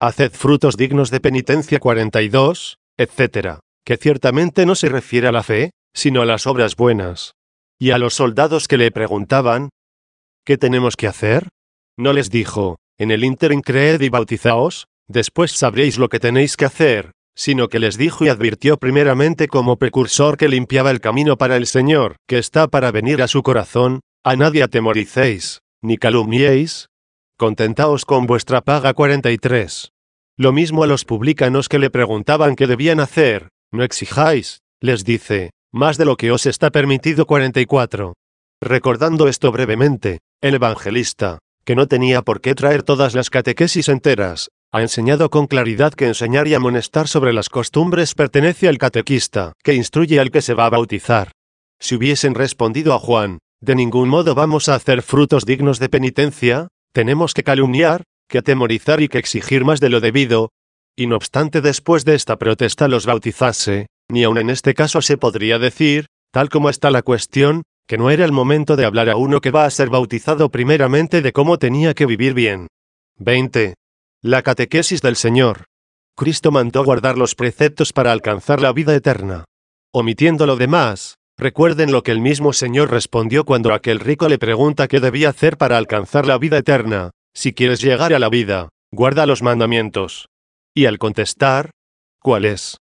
Haced frutos dignos de penitencia 42, etc., que ciertamente no se refiere a la fe, sino a las obras buenas. Y a los soldados que le preguntaban, ¿qué tenemos que hacer? No les dijo, en el ínterin creed y bautizaos, después sabréis lo que tenéis que hacer, sino que les dijo y advirtió primeramente como precursor que limpiaba el camino para el Señor, que está para venir a su corazón, a nadie atemoricéis, ni calumniéis. Contentaos con vuestra paga 43. Lo mismo a los publicanos que le preguntaban qué debían hacer, no exijáis, les dice, más de lo que os está permitido 44. Recordando esto brevemente, el evangelista, que no tenía por qué traer todas las catequesis enteras, ha enseñado con claridad que enseñar y amonestar sobre las costumbres pertenece al catequista, que instruye al que se va a bautizar. Si hubiesen respondido a Juan, de ningún modo vamos a hacer frutos dignos de penitencia, tenemos que calumniar, que atemorizar y que exigir más de lo debido. Y no obstante después de esta protesta los bautizase, ni aun en este caso se podría decir, tal como está la cuestión, que no era el momento de hablar a uno que va a ser bautizado primeramente de cómo tenía que vivir bien. 20. La catequesis del Señor. Cristo mandó guardar los preceptos para alcanzar la vida eterna. Omitiendo lo demás, Recuerden lo que el mismo Señor respondió cuando aquel rico le pregunta qué debía hacer para alcanzar la vida eterna. Si quieres llegar a la vida, guarda los mandamientos. Y al contestar, ¿cuál es?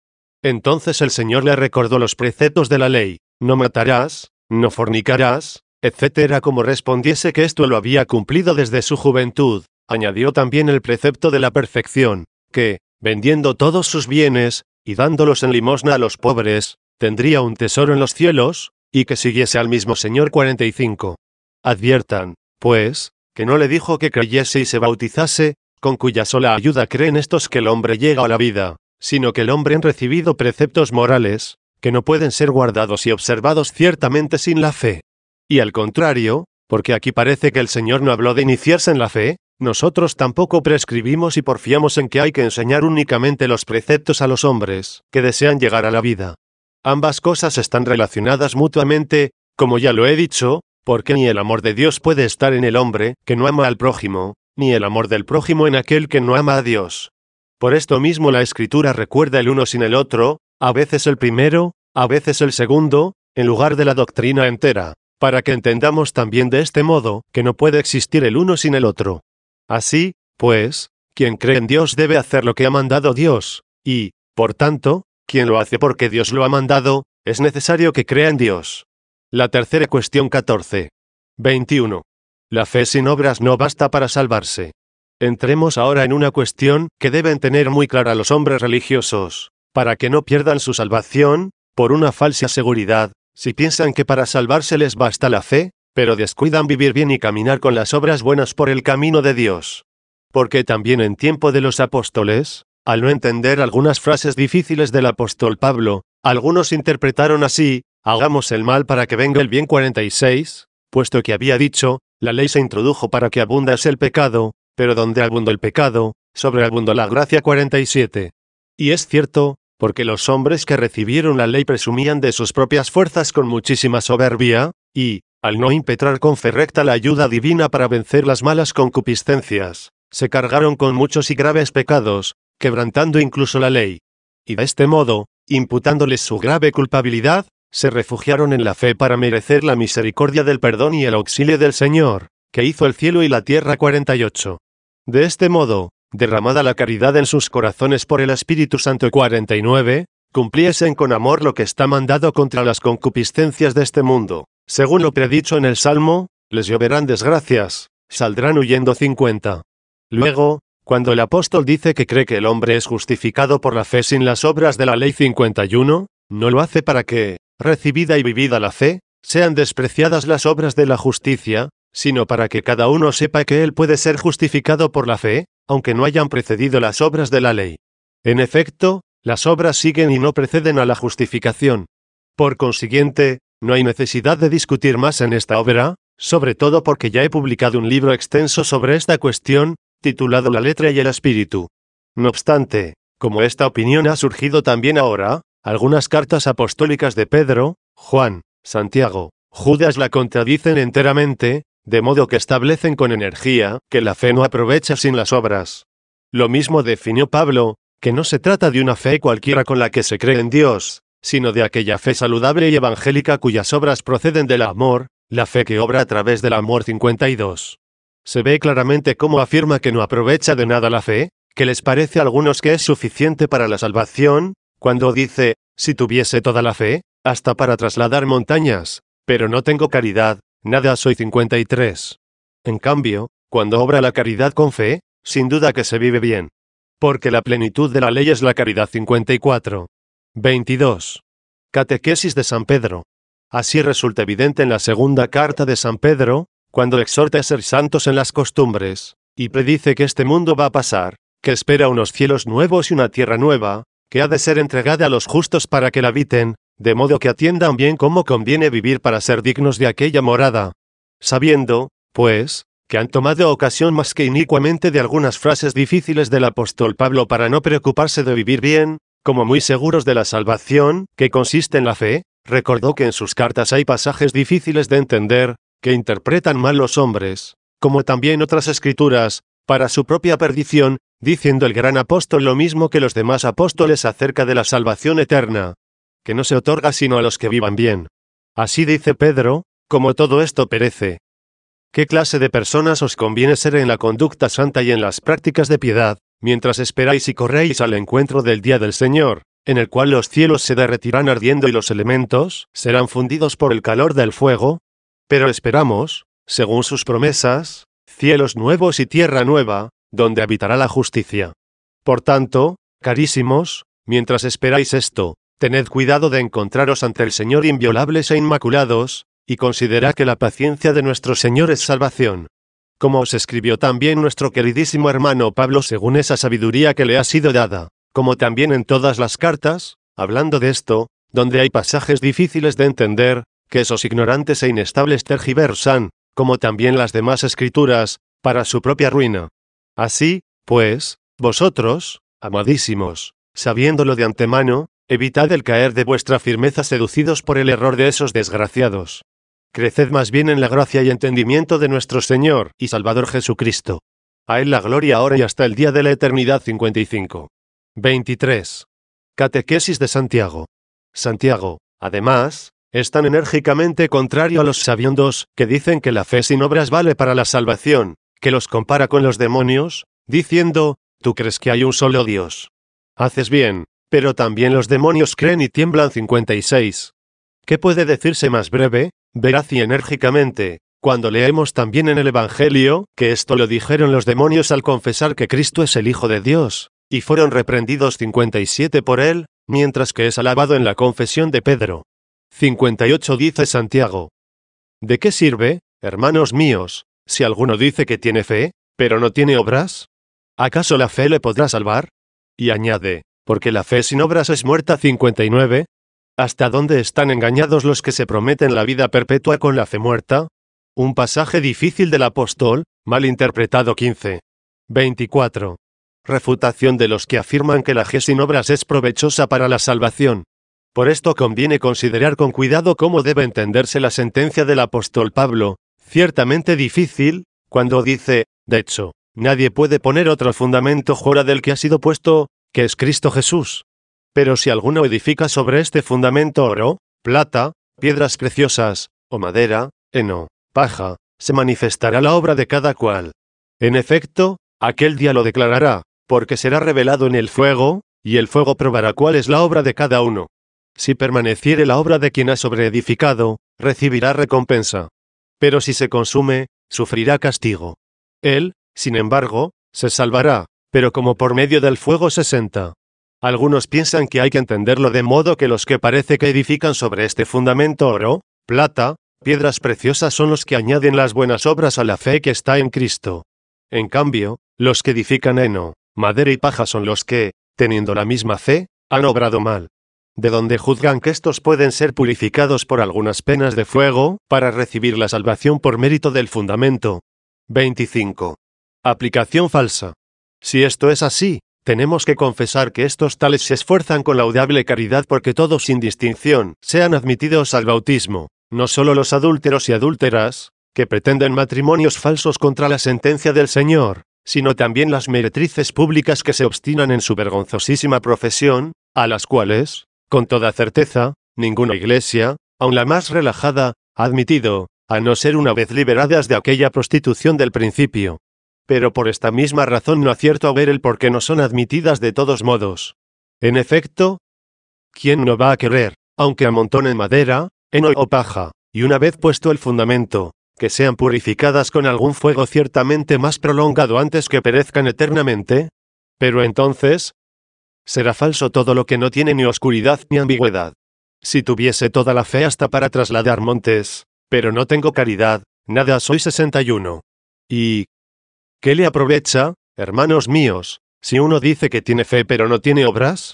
Entonces el Señor le recordó los preceptos de la ley, no matarás, no fornicarás, etc. Como respondiese que esto lo había cumplido desde su juventud, añadió también el precepto de la perfección, que, vendiendo todos sus bienes, y dándolos en limosna a los pobres, tendría un tesoro en los cielos, y que siguiese al mismo Señor 45. Adviertan, pues, que no le dijo que creyese y se bautizase, con cuya sola ayuda creen estos que el hombre llega a la vida, sino que el hombre han recibido preceptos morales, que no pueden ser guardados y observados ciertamente sin la fe. Y al contrario, porque aquí parece que el Señor no habló de iniciarse en la fe, nosotros tampoco prescribimos y porfiamos en que hay que enseñar únicamente los preceptos a los hombres que desean llegar a la vida, Ambas cosas están relacionadas mutuamente, como ya lo he dicho, porque ni el amor de Dios puede estar en el hombre que no ama al prójimo, ni el amor del prójimo en aquel que no ama a Dios. Por esto mismo la escritura recuerda el uno sin el otro, a veces el primero, a veces el segundo, en lugar de la doctrina entera, para que entendamos también de este modo que no puede existir el uno sin el otro. Así, pues, quien cree en Dios debe hacer lo que ha mandado Dios, y, por tanto, quien lo hace porque Dios lo ha mandado, es necesario que crea en Dios. La tercera cuestión 14. 21. La fe sin obras no basta para salvarse. Entremos ahora en una cuestión que deben tener muy clara los hombres religiosos, para que no pierdan su salvación, por una falsa seguridad, si piensan que para salvarse les basta la fe, pero descuidan vivir bien y caminar con las obras buenas por el camino de Dios. Porque también en tiempo de los apóstoles, al no entender algunas frases difíciles del apóstol Pablo, algunos interpretaron así, hagamos el mal para que venga el bien 46, puesto que había dicho, la ley se introdujo para que abundase el pecado, pero donde abundó el pecado, sobreabundó la gracia 47. Y es cierto, porque los hombres que recibieron la ley presumían de sus propias fuerzas con muchísima soberbia, y, al no impetrar con ferrecta la ayuda divina para vencer las malas concupiscencias, se cargaron con muchos y graves pecados, quebrantando incluso la ley. Y de este modo, imputándoles su grave culpabilidad, se refugiaron en la fe para merecer la misericordia del perdón y el auxilio del Señor, que hizo el cielo y la tierra 48. De este modo, derramada la caridad en sus corazones por el Espíritu Santo 49, cumpliesen con amor lo que está mandado contra las concupiscencias de este mundo. Según lo predicho en el Salmo, les lloverán desgracias, saldrán huyendo 50. Luego, cuando el apóstol dice que cree que el hombre es justificado por la fe sin las obras de la ley 51, no lo hace para que, recibida y vivida la fe, sean despreciadas las obras de la justicia, sino para que cada uno sepa que él puede ser justificado por la fe, aunque no hayan precedido las obras de la ley. En efecto, las obras siguen y no preceden a la justificación. Por consiguiente, no hay necesidad de discutir más en esta obra, sobre todo porque ya he publicado un libro extenso sobre esta cuestión, titulado La letra y el espíritu. No obstante, como esta opinión ha surgido también ahora, algunas cartas apostólicas de Pedro, Juan, Santiago, Judas la contradicen enteramente, de modo que establecen con energía que la fe no aprovecha sin las obras. Lo mismo definió Pablo, que no se trata de una fe cualquiera con la que se cree en Dios, sino de aquella fe saludable y evangélica cuyas obras proceden del amor, la fe que obra a través del amor 52. Se ve claramente cómo afirma que no aprovecha de nada la fe, que les parece a algunos que es suficiente para la salvación, cuando dice, si tuviese toda la fe, hasta para trasladar montañas, pero no tengo caridad, nada soy 53. En cambio, cuando obra la caridad con fe, sin duda que se vive bien. Porque la plenitud de la ley es la caridad 54. 22. Catequesis de San Pedro. Así resulta evidente en la segunda carta de San Pedro, cuando exhorta a ser santos en las costumbres, y predice que este mundo va a pasar, que espera unos cielos nuevos y una tierra nueva, que ha de ser entregada a los justos para que la habiten, de modo que atiendan bien cómo conviene vivir para ser dignos de aquella morada. Sabiendo, pues, que han tomado ocasión más que inicuamente de algunas frases difíciles del apóstol Pablo para no preocuparse de vivir bien, como muy seguros de la salvación, que consiste en la fe, recordó que en sus cartas hay pasajes difíciles de entender, que interpretan mal los hombres, como también otras escrituras, para su propia perdición, diciendo el gran apóstol lo mismo que los demás apóstoles acerca de la salvación eterna, que no se otorga sino a los que vivan bien. Así dice Pedro, como todo esto perece. ¿Qué clase de personas os conviene ser en la conducta santa y en las prácticas de piedad, mientras esperáis y corréis al encuentro del día del Señor, en el cual los cielos se derretirán ardiendo y los elementos serán fundidos por el calor del fuego? Pero esperamos, según sus promesas, cielos nuevos y tierra nueva, donde habitará la justicia. Por tanto, carísimos, mientras esperáis esto, tened cuidado de encontraros ante el Señor inviolables e inmaculados, y considerad que la paciencia de nuestro Señor es salvación. Como os escribió también nuestro queridísimo hermano Pablo según esa sabiduría que le ha sido dada, como también en todas las cartas, hablando de esto, donde hay pasajes difíciles de entender, que esos ignorantes e inestables tergiversan, como también las demás escrituras, para su propia ruina. Así, pues, vosotros, amadísimos, sabiéndolo de antemano, evitad el caer de vuestra firmeza seducidos por el error de esos desgraciados. Creced más bien en la gracia y entendimiento de nuestro Señor y Salvador Jesucristo. A Él la gloria ahora y hasta el día de la eternidad 55. 23. Catequesis de Santiago. Santiago, además, es tan enérgicamente contrario a los sabiondos, que dicen que la fe sin obras vale para la salvación, que los compara con los demonios, diciendo, tú crees que hay un solo Dios. Haces bien, pero también los demonios creen y tiemblan 56. ¿Qué puede decirse más breve, veraz y enérgicamente, cuando leemos también en el Evangelio, que esto lo dijeron los demonios al confesar que Cristo es el Hijo de Dios, y fueron reprendidos 57 por él, mientras que es alabado en la confesión de Pedro? 58. Dice Santiago. ¿De qué sirve, hermanos míos, si alguno dice que tiene fe, pero no tiene obras? ¿Acaso la fe le podrá salvar? Y añade, porque la fe sin obras es muerta 59. ¿Hasta dónde están engañados los que se prometen la vida perpetua con la fe muerta? Un pasaje difícil del apóstol, mal interpretado 15. 24. Refutación de los que afirman que la fe sin obras es provechosa para la salvación. Por esto conviene considerar con cuidado cómo debe entenderse la sentencia del apóstol Pablo, ciertamente difícil, cuando dice, de hecho, nadie puede poner otro fundamento fuera del que ha sido puesto, que es Cristo Jesús. Pero si alguno edifica sobre este fundamento oro, plata, piedras preciosas, o madera, heno, paja, se manifestará la obra de cada cual. En efecto, aquel día lo declarará, porque será revelado en el fuego, y el fuego probará cuál es la obra de cada uno. Si permaneciere la obra de quien ha sobreedificado, recibirá recompensa. Pero si se consume, sufrirá castigo. Él, sin embargo, se salvará, pero como por medio del fuego se senta. Algunos piensan que hay que entenderlo de modo que los que parece que edifican sobre este fundamento oro, plata, piedras preciosas son los que añaden las buenas obras a la fe que está en Cristo. En cambio, los que edifican heno, madera y paja son los que, teniendo la misma fe, han obrado mal de donde juzgan que estos pueden ser purificados por algunas penas de fuego, para recibir la salvación por mérito del fundamento. 25. Aplicación falsa. Si esto es así, tenemos que confesar que estos tales se esfuerzan con laudable caridad porque todos sin distinción sean admitidos al bautismo, no solo los adúlteros y adúlteras, que pretenden matrimonios falsos contra la sentencia del Señor, sino también las meretrices públicas que se obstinan en su vergonzosísima profesión, a las cuales, con toda certeza, ninguna iglesia, aun la más relajada, ha admitido, a no ser una vez liberadas de aquella prostitución del principio. Pero por esta misma razón no acierto a ver el por qué no son admitidas de todos modos. En efecto, ¿quién no va a querer, aunque amontonen madera, heno o paja, y una vez puesto el fundamento, que sean purificadas con algún fuego ciertamente más prolongado antes que perezcan eternamente? Pero entonces, Será falso todo lo que no tiene ni oscuridad ni ambigüedad. Si tuviese toda la fe hasta para trasladar montes, pero no tengo caridad, nada soy 61. ¿Y qué le aprovecha, hermanos míos, si uno dice que tiene fe pero no tiene obras?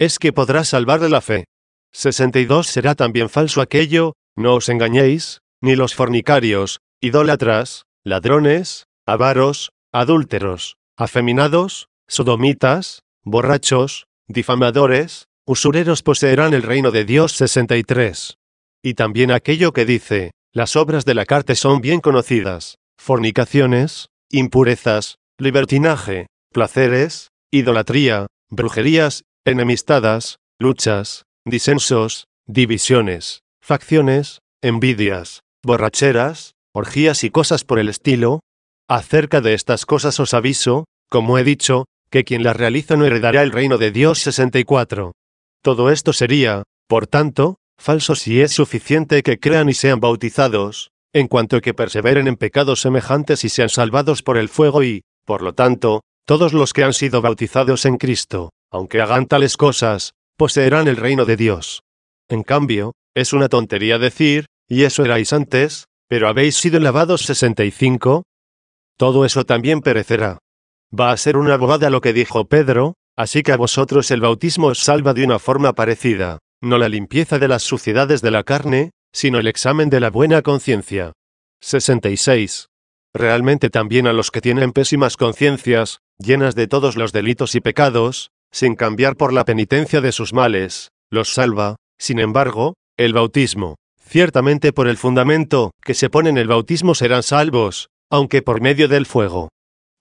Es que podrá de la fe. 62 será también falso aquello, no os engañéis, ni los fornicarios, idólatras, ladrones, avaros, adúlteros, afeminados, sodomitas, borrachos, difamadores, usureros poseerán el reino de Dios 63. Y también aquello que dice, las obras de la carta son bien conocidas, fornicaciones, impurezas, libertinaje, placeres, idolatría, brujerías, enemistadas, luchas, disensos, divisiones, facciones, envidias, borracheras, orgías y cosas por el estilo. Acerca de estas cosas os aviso, como he dicho, que quien las realiza no heredará el reino de Dios 64. Todo esto sería, por tanto, falso si es suficiente que crean y sean bautizados, en cuanto que perseveren en pecados semejantes y sean salvados por el fuego y, por lo tanto, todos los que han sido bautizados en Cristo, aunque hagan tales cosas, poseerán el reino de Dios. En cambio, es una tontería decir, y eso erais antes, pero habéis sido lavados 65. Todo eso también perecerá va a ser una abogada lo que dijo Pedro, así que a vosotros el bautismo os salva de una forma parecida, no la limpieza de las suciedades de la carne, sino el examen de la buena conciencia. 66. Realmente también a los que tienen pésimas conciencias, llenas de todos los delitos y pecados, sin cambiar por la penitencia de sus males, los salva, sin embargo, el bautismo. Ciertamente por el fundamento que se pone en el bautismo serán salvos, aunque por medio del fuego.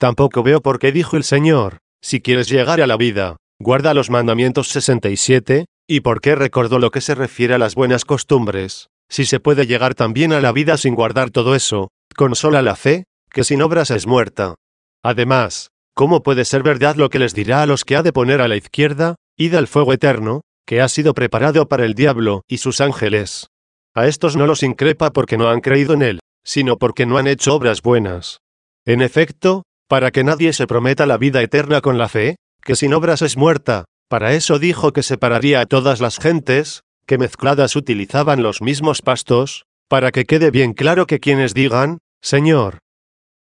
Tampoco veo por qué dijo el Señor, si quieres llegar a la vida, guarda los mandamientos 67, y por qué recordó lo que se refiere a las buenas costumbres, si se puede llegar también a la vida sin guardar todo eso, consola la fe, que sin obras es muerta. Además, ¿cómo puede ser verdad lo que les dirá a los que ha de poner a la izquierda, id al fuego eterno, que ha sido preparado para el diablo y sus ángeles? A estos no los increpa porque no han creído en él, sino porque no han hecho obras buenas. En efecto, para que nadie se prometa la vida eterna con la fe, que sin obras es muerta, para eso dijo que separaría a todas las gentes, que mezcladas utilizaban los mismos pastos, para que quede bien claro que quienes digan, Señor.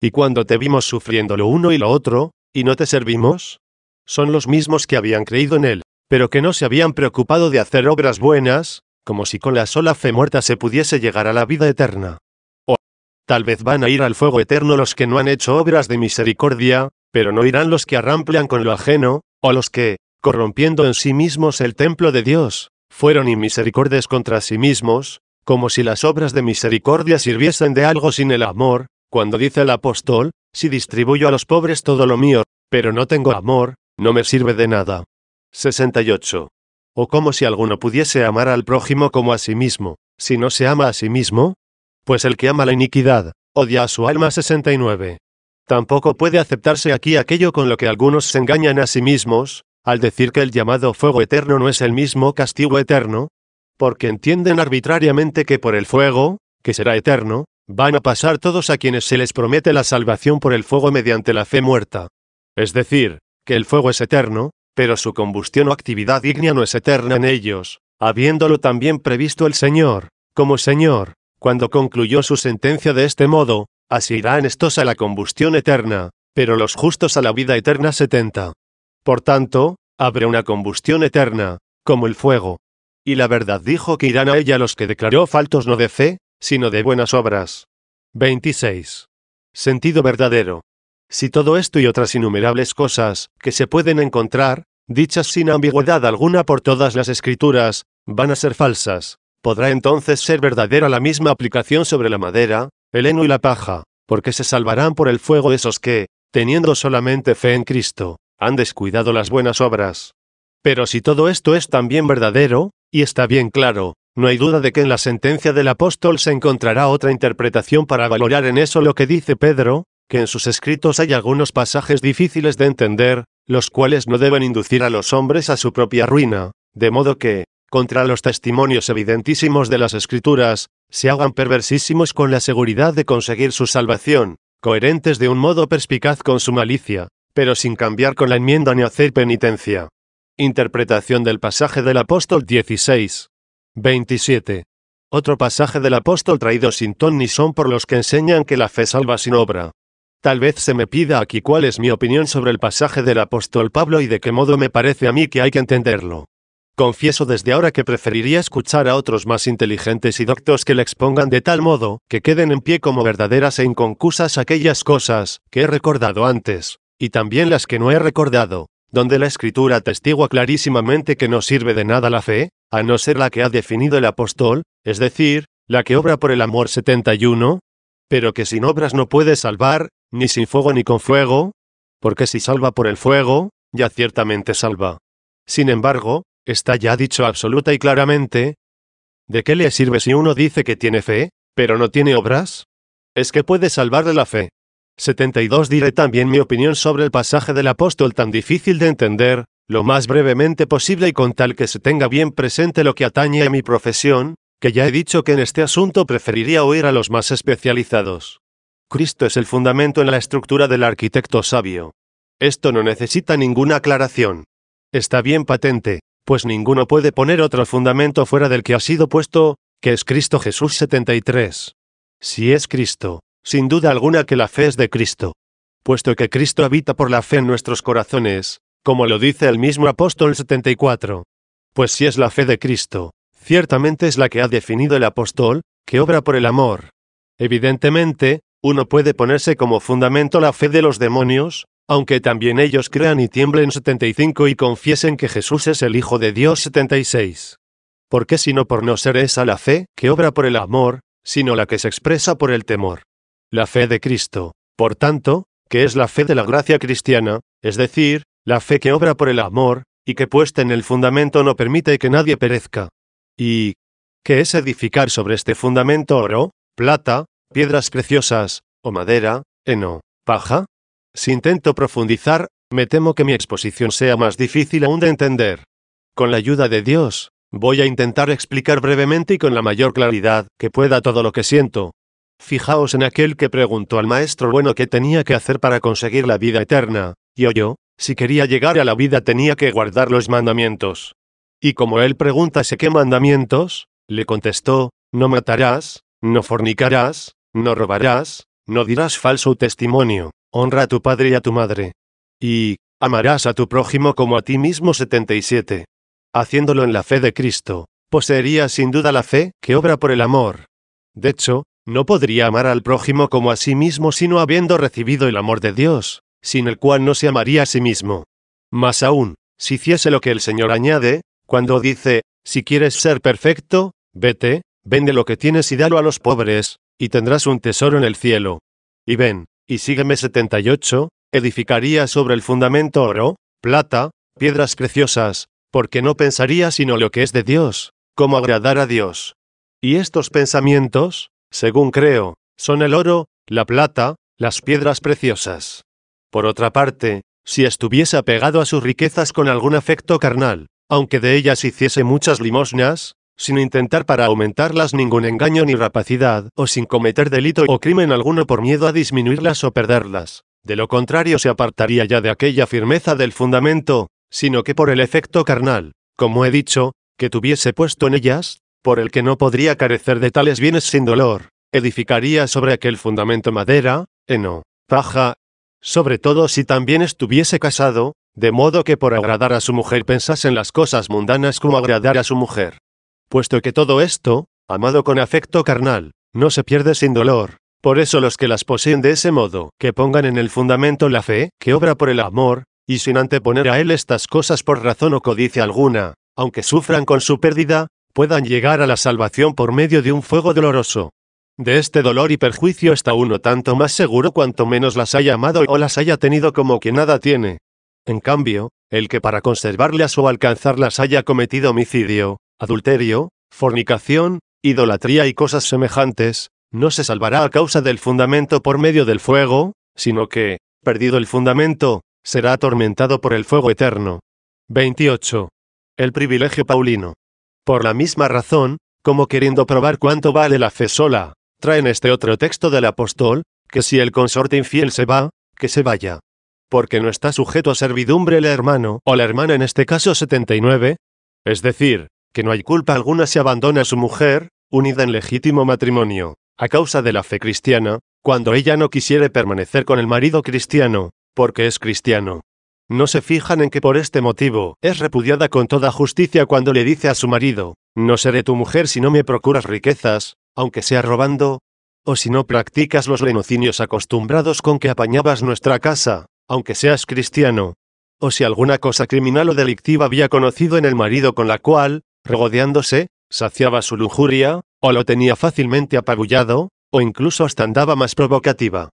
Y cuando te vimos sufriendo lo uno y lo otro, y no te servimos, son los mismos que habían creído en Él, pero que no se habían preocupado de hacer obras buenas, como si con la sola fe muerta se pudiese llegar a la vida eterna. Tal vez van a ir al fuego eterno los que no han hecho obras de misericordia, pero no irán los que arramplan con lo ajeno, o los que, corrompiendo en sí mismos el templo de Dios, fueron inmisericordes contra sí mismos, como si las obras de misericordia sirviesen de algo sin el amor, cuando dice el apóstol, si distribuyo a los pobres todo lo mío, pero no tengo amor, no me sirve de nada. 68. O como si alguno pudiese amar al prójimo como a sí mismo, si no se ama a sí mismo, pues el que ama la iniquidad, odia a su alma 69. Tampoco puede aceptarse aquí aquello con lo que algunos se engañan a sí mismos, al decir que el llamado fuego eterno no es el mismo castigo eterno, porque entienden arbitrariamente que por el fuego, que será eterno, van a pasar todos a quienes se les promete la salvación por el fuego mediante la fe muerta. Es decir, que el fuego es eterno, pero su combustión o actividad digna no es eterna en ellos, habiéndolo también previsto el Señor, como Señor, cuando concluyó su sentencia de este modo, así irán estos a la combustión eterna, pero los justos a la vida eterna 70. Por tanto, habrá una combustión eterna, como el fuego. Y la verdad dijo que irán a ella los que declaró faltos no de fe, sino de buenas obras. 26. Sentido verdadero. Si todo esto y otras innumerables cosas, que se pueden encontrar, dichas sin ambigüedad alguna por todas las escrituras, van a ser falsas, podrá entonces ser verdadera la misma aplicación sobre la madera, el heno y la paja, porque se salvarán por el fuego esos que, teniendo solamente fe en Cristo, han descuidado las buenas obras. Pero si todo esto es también verdadero, y está bien claro, no hay duda de que en la sentencia del apóstol se encontrará otra interpretación para valorar en eso lo que dice Pedro, que en sus escritos hay algunos pasajes difíciles de entender, los cuales no deben inducir a los hombres a su propia ruina, de modo que, contra los testimonios evidentísimos de las Escrituras, se hagan perversísimos con la seguridad de conseguir su salvación, coherentes de un modo perspicaz con su malicia, pero sin cambiar con la enmienda ni hacer penitencia. Interpretación del pasaje del apóstol 16. 27. Otro pasaje del apóstol traído sin ton ni son por los que enseñan que la fe salva sin obra. Tal vez se me pida aquí cuál es mi opinión sobre el pasaje del apóstol Pablo y de qué modo me parece a mí que hay que entenderlo. Confieso desde ahora que preferiría escuchar a otros más inteligentes y doctos que le expongan de tal modo, que queden en pie como verdaderas e inconcusas aquellas cosas, que he recordado antes, y también las que no he recordado, donde la escritura atestigua clarísimamente que no sirve de nada la fe, a no ser la que ha definido el apóstol, es decir, la que obra por el amor 71, pero que sin obras no puede salvar, ni sin fuego ni con fuego, porque si salva por el fuego, ya ciertamente salva. Sin embargo, Está ya dicho absoluta y claramente. ¿De qué le sirve si uno dice que tiene fe, pero no tiene obras? Es que puede salvar de la fe. 72 Diré también mi opinión sobre el pasaje del apóstol tan difícil de entender, lo más brevemente posible y con tal que se tenga bien presente lo que atañe a mi profesión, que ya he dicho que en este asunto preferiría oír a los más especializados. Cristo es el fundamento en la estructura del arquitecto sabio. Esto no necesita ninguna aclaración. Está bien patente pues ninguno puede poner otro fundamento fuera del que ha sido puesto, que es Cristo Jesús 73. Si es Cristo, sin duda alguna que la fe es de Cristo. Puesto que Cristo habita por la fe en nuestros corazones, como lo dice el mismo apóstol 74. Pues si es la fe de Cristo, ciertamente es la que ha definido el apóstol, que obra por el amor. Evidentemente, uno puede ponerse como fundamento la fe de los demonios, aunque también ellos crean y tiemblen 75 y confiesen que Jesús es el Hijo de Dios 76. ¿Por qué sino por no ser esa la fe, que obra por el amor, sino la que se expresa por el temor. La fe de Cristo, por tanto, que es la fe de la gracia cristiana, es decir, la fe que obra por el amor, y que puesta en el fundamento no permite que nadie perezca. ¿Y qué es edificar sobre este fundamento oro, plata, piedras preciosas, o madera, heno, paja? Si intento profundizar, me temo que mi exposición sea más difícil aún de entender. Con la ayuda de Dios, voy a intentar explicar brevemente y con la mayor claridad que pueda todo lo que siento. Fijaos en aquel que preguntó al maestro bueno qué tenía que hacer para conseguir la vida eterna, y oyó, si quería llegar a la vida tenía que guardar los mandamientos. Y como él preguntase qué mandamientos, le contestó, no matarás, no fornicarás, no robarás, no dirás falso testimonio. Honra a tu padre y a tu madre. Y, amarás a tu prójimo como a ti mismo 77. Haciéndolo en la fe de Cristo, poseería sin duda la fe que obra por el amor. De hecho, no podría amar al prójimo como a sí mismo sino habiendo recibido el amor de Dios, sin el cual no se amaría a sí mismo. Más aún, si hiciese lo que el Señor añade, cuando dice, si quieres ser perfecto, vete, vende lo que tienes y dalo a los pobres, y tendrás un tesoro en el cielo. Y ven, y sígueme 78, edificaría sobre el fundamento oro, plata, piedras preciosas, porque no pensaría sino lo que es de Dios, cómo agradar a Dios. Y estos pensamientos, según creo, son el oro, la plata, las piedras preciosas. Por otra parte, si estuviese apegado a sus riquezas con algún afecto carnal, aunque de ellas hiciese muchas limosnas, sin intentar para aumentarlas ningún engaño ni rapacidad, o sin cometer delito o crimen alguno por miedo a disminuirlas o perderlas. De lo contrario se apartaría ya de aquella firmeza del fundamento, sino que por el efecto carnal, como he dicho, que tuviese puesto en ellas, por el que no podría carecer de tales bienes sin dolor, edificaría sobre aquel fundamento madera, eno, paja, sobre todo si también estuviese casado, de modo que por agradar a su mujer pensase en las cosas mundanas como agradar a su mujer puesto que todo esto, amado con afecto carnal, no se pierde sin dolor. Por eso los que las poseen de ese modo, que pongan en el fundamento la fe, que obra por el amor, y sin anteponer a él estas cosas por razón o codicia alguna, aunque sufran con su pérdida, puedan llegar a la salvación por medio de un fuego doloroso. De este dolor y perjuicio está uno tanto más seguro cuanto menos las haya amado o las haya tenido como que nada tiene. En cambio, el que para conservarlas o alcanzarlas haya cometido homicidio, adulterio, fornicación, idolatría y cosas semejantes, no se salvará a causa del fundamento por medio del fuego, sino que, perdido el fundamento, será atormentado por el fuego eterno. 28. El privilegio paulino. Por la misma razón, como queriendo probar cuánto vale la fe sola, traen este otro texto del apóstol, que si el consorte infiel se va, que se vaya. Porque no está sujeto a servidumbre el hermano o la hermana en este caso 79. Es decir, que no hay culpa alguna si abandona a su mujer, unida en legítimo matrimonio, a causa de la fe cristiana, cuando ella no quisiere permanecer con el marido cristiano, porque es cristiano. No se fijan en que por este motivo es repudiada con toda justicia cuando le dice a su marido, no seré tu mujer si no me procuras riquezas, aunque sea robando, o si no practicas los lenocinios acostumbrados con que apañabas nuestra casa, aunque seas cristiano, o si alguna cosa criminal o delictiva había conocido en el marido con la cual, regodeándose, saciaba su lujuria, o lo tenía fácilmente apagullado, o incluso hasta andaba más provocativa.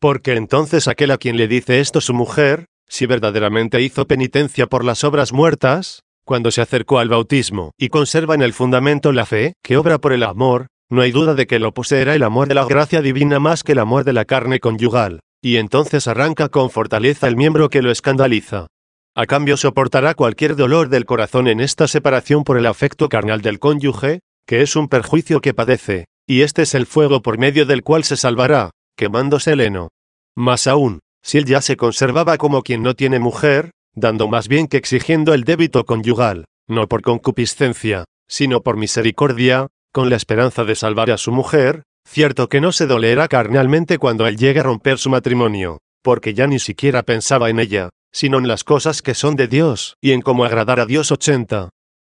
Porque entonces aquel a quien le dice esto su mujer, si verdaderamente hizo penitencia por las obras muertas, cuando se acercó al bautismo y conserva en el fundamento la fe, que obra por el amor, no hay duda de que lo poseerá el amor de la gracia divina más que el amor de la carne conyugal, y entonces arranca con fortaleza el miembro que lo escandaliza, a cambio soportará cualquier dolor del corazón en esta separación por el afecto carnal del cónyuge, que es un perjuicio que padece, y este es el fuego por medio del cual se salvará, quemándose el heno. Más aún, si él ya se conservaba como quien no tiene mujer, dando más bien que exigiendo el débito conyugal, no por concupiscencia, sino por misericordia, con la esperanza de salvar a su mujer, cierto que no se dolerá carnalmente cuando él llegue a romper su matrimonio, porque ya ni siquiera pensaba en ella, sino en las cosas que son de Dios, y en cómo agradar a Dios 80.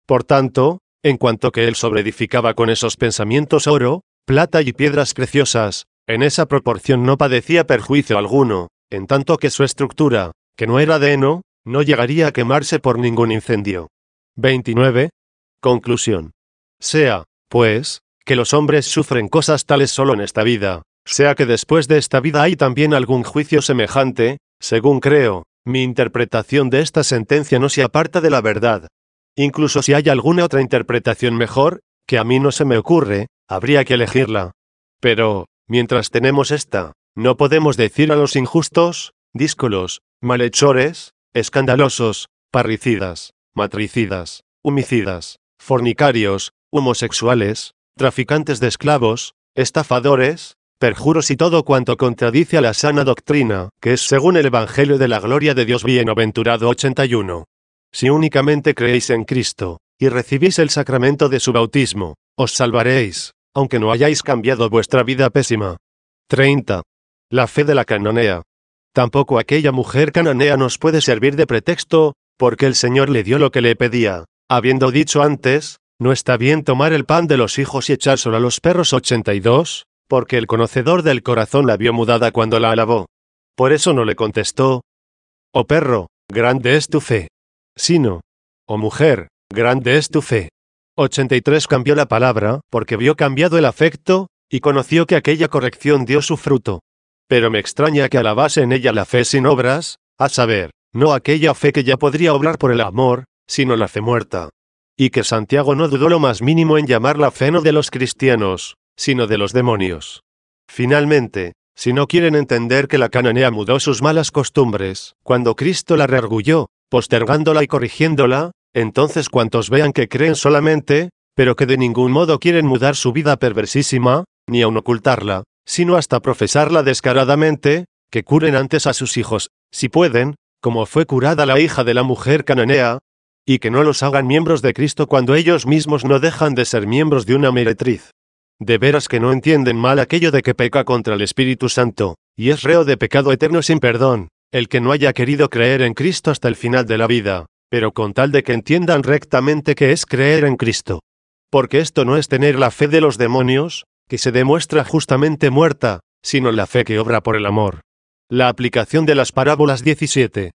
Por tanto, en cuanto que él sobreedificaba con esos pensamientos oro, plata y piedras preciosas, en esa proporción no padecía perjuicio alguno, en tanto que su estructura, que no era de heno, no llegaría a quemarse por ningún incendio. 29. Conclusión. Sea, pues, que los hombres sufren cosas tales solo en esta vida, sea que después de esta vida hay también algún juicio semejante, según creo, mi interpretación de esta sentencia no se aparta de la verdad. Incluso si hay alguna otra interpretación mejor, que a mí no se me ocurre, habría que elegirla. Pero, mientras tenemos esta, no podemos decir a los injustos, díscolos, malhechores, escandalosos, parricidas, matricidas, homicidas, fornicarios, homosexuales, traficantes de esclavos, estafadores, Perjuros y todo cuanto contradice a la sana doctrina, que es según el Evangelio de la Gloria de Dios Bienaventurado 81. Si únicamente creéis en Cristo, y recibís el sacramento de su bautismo, os salvaréis, aunque no hayáis cambiado vuestra vida pésima. 30. La fe de la canonea. Tampoco aquella mujer cananea nos puede servir de pretexto, porque el Señor le dio lo que le pedía. Habiendo dicho antes, ¿no está bien tomar el pan de los hijos y echárselo a los perros 82? porque el conocedor del corazón la vio mudada cuando la alabó. Por eso no le contestó, Oh perro, grande es tu fe, sino, Oh mujer, grande es tu fe. 83 cambió la palabra, porque vio cambiado el afecto, y conoció que aquella corrección dio su fruto. Pero me extraña que alabase en ella la fe sin obras, a saber, no aquella fe que ya podría obrar por el amor, sino la fe muerta. Y que Santiago no dudó lo más mínimo en llamar la fe no de los cristianos, sino de los demonios. Finalmente, si no quieren entender que la cananea mudó sus malas costumbres, cuando Cristo la reargulló, postergándola y corrigiéndola, entonces cuantos vean que creen solamente, pero que de ningún modo quieren mudar su vida perversísima, ni aun ocultarla, sino hasta profesarla descaradamente, que curen antes a sus hijos, si pueden, como fue curada la hija de la mujer cananea, y que no los hagan miembros de Cristo cuando ellos mismos no dejan de ser miembros de una meretriz. De veras que no entienden mal aquello de que peca contra el Espíritu Santo, y es reo de pecado eterno sin perdón, el que no haya querido creer en Cristo hasta el final de la vida, pero con tal de que entiendan rectamente que es creer en Cristo. Porque esto no es tener la fe de los demonios, que se demuestra justamente muerta, sino la fe que obra por el amor. La aplicación de las parábolas 17.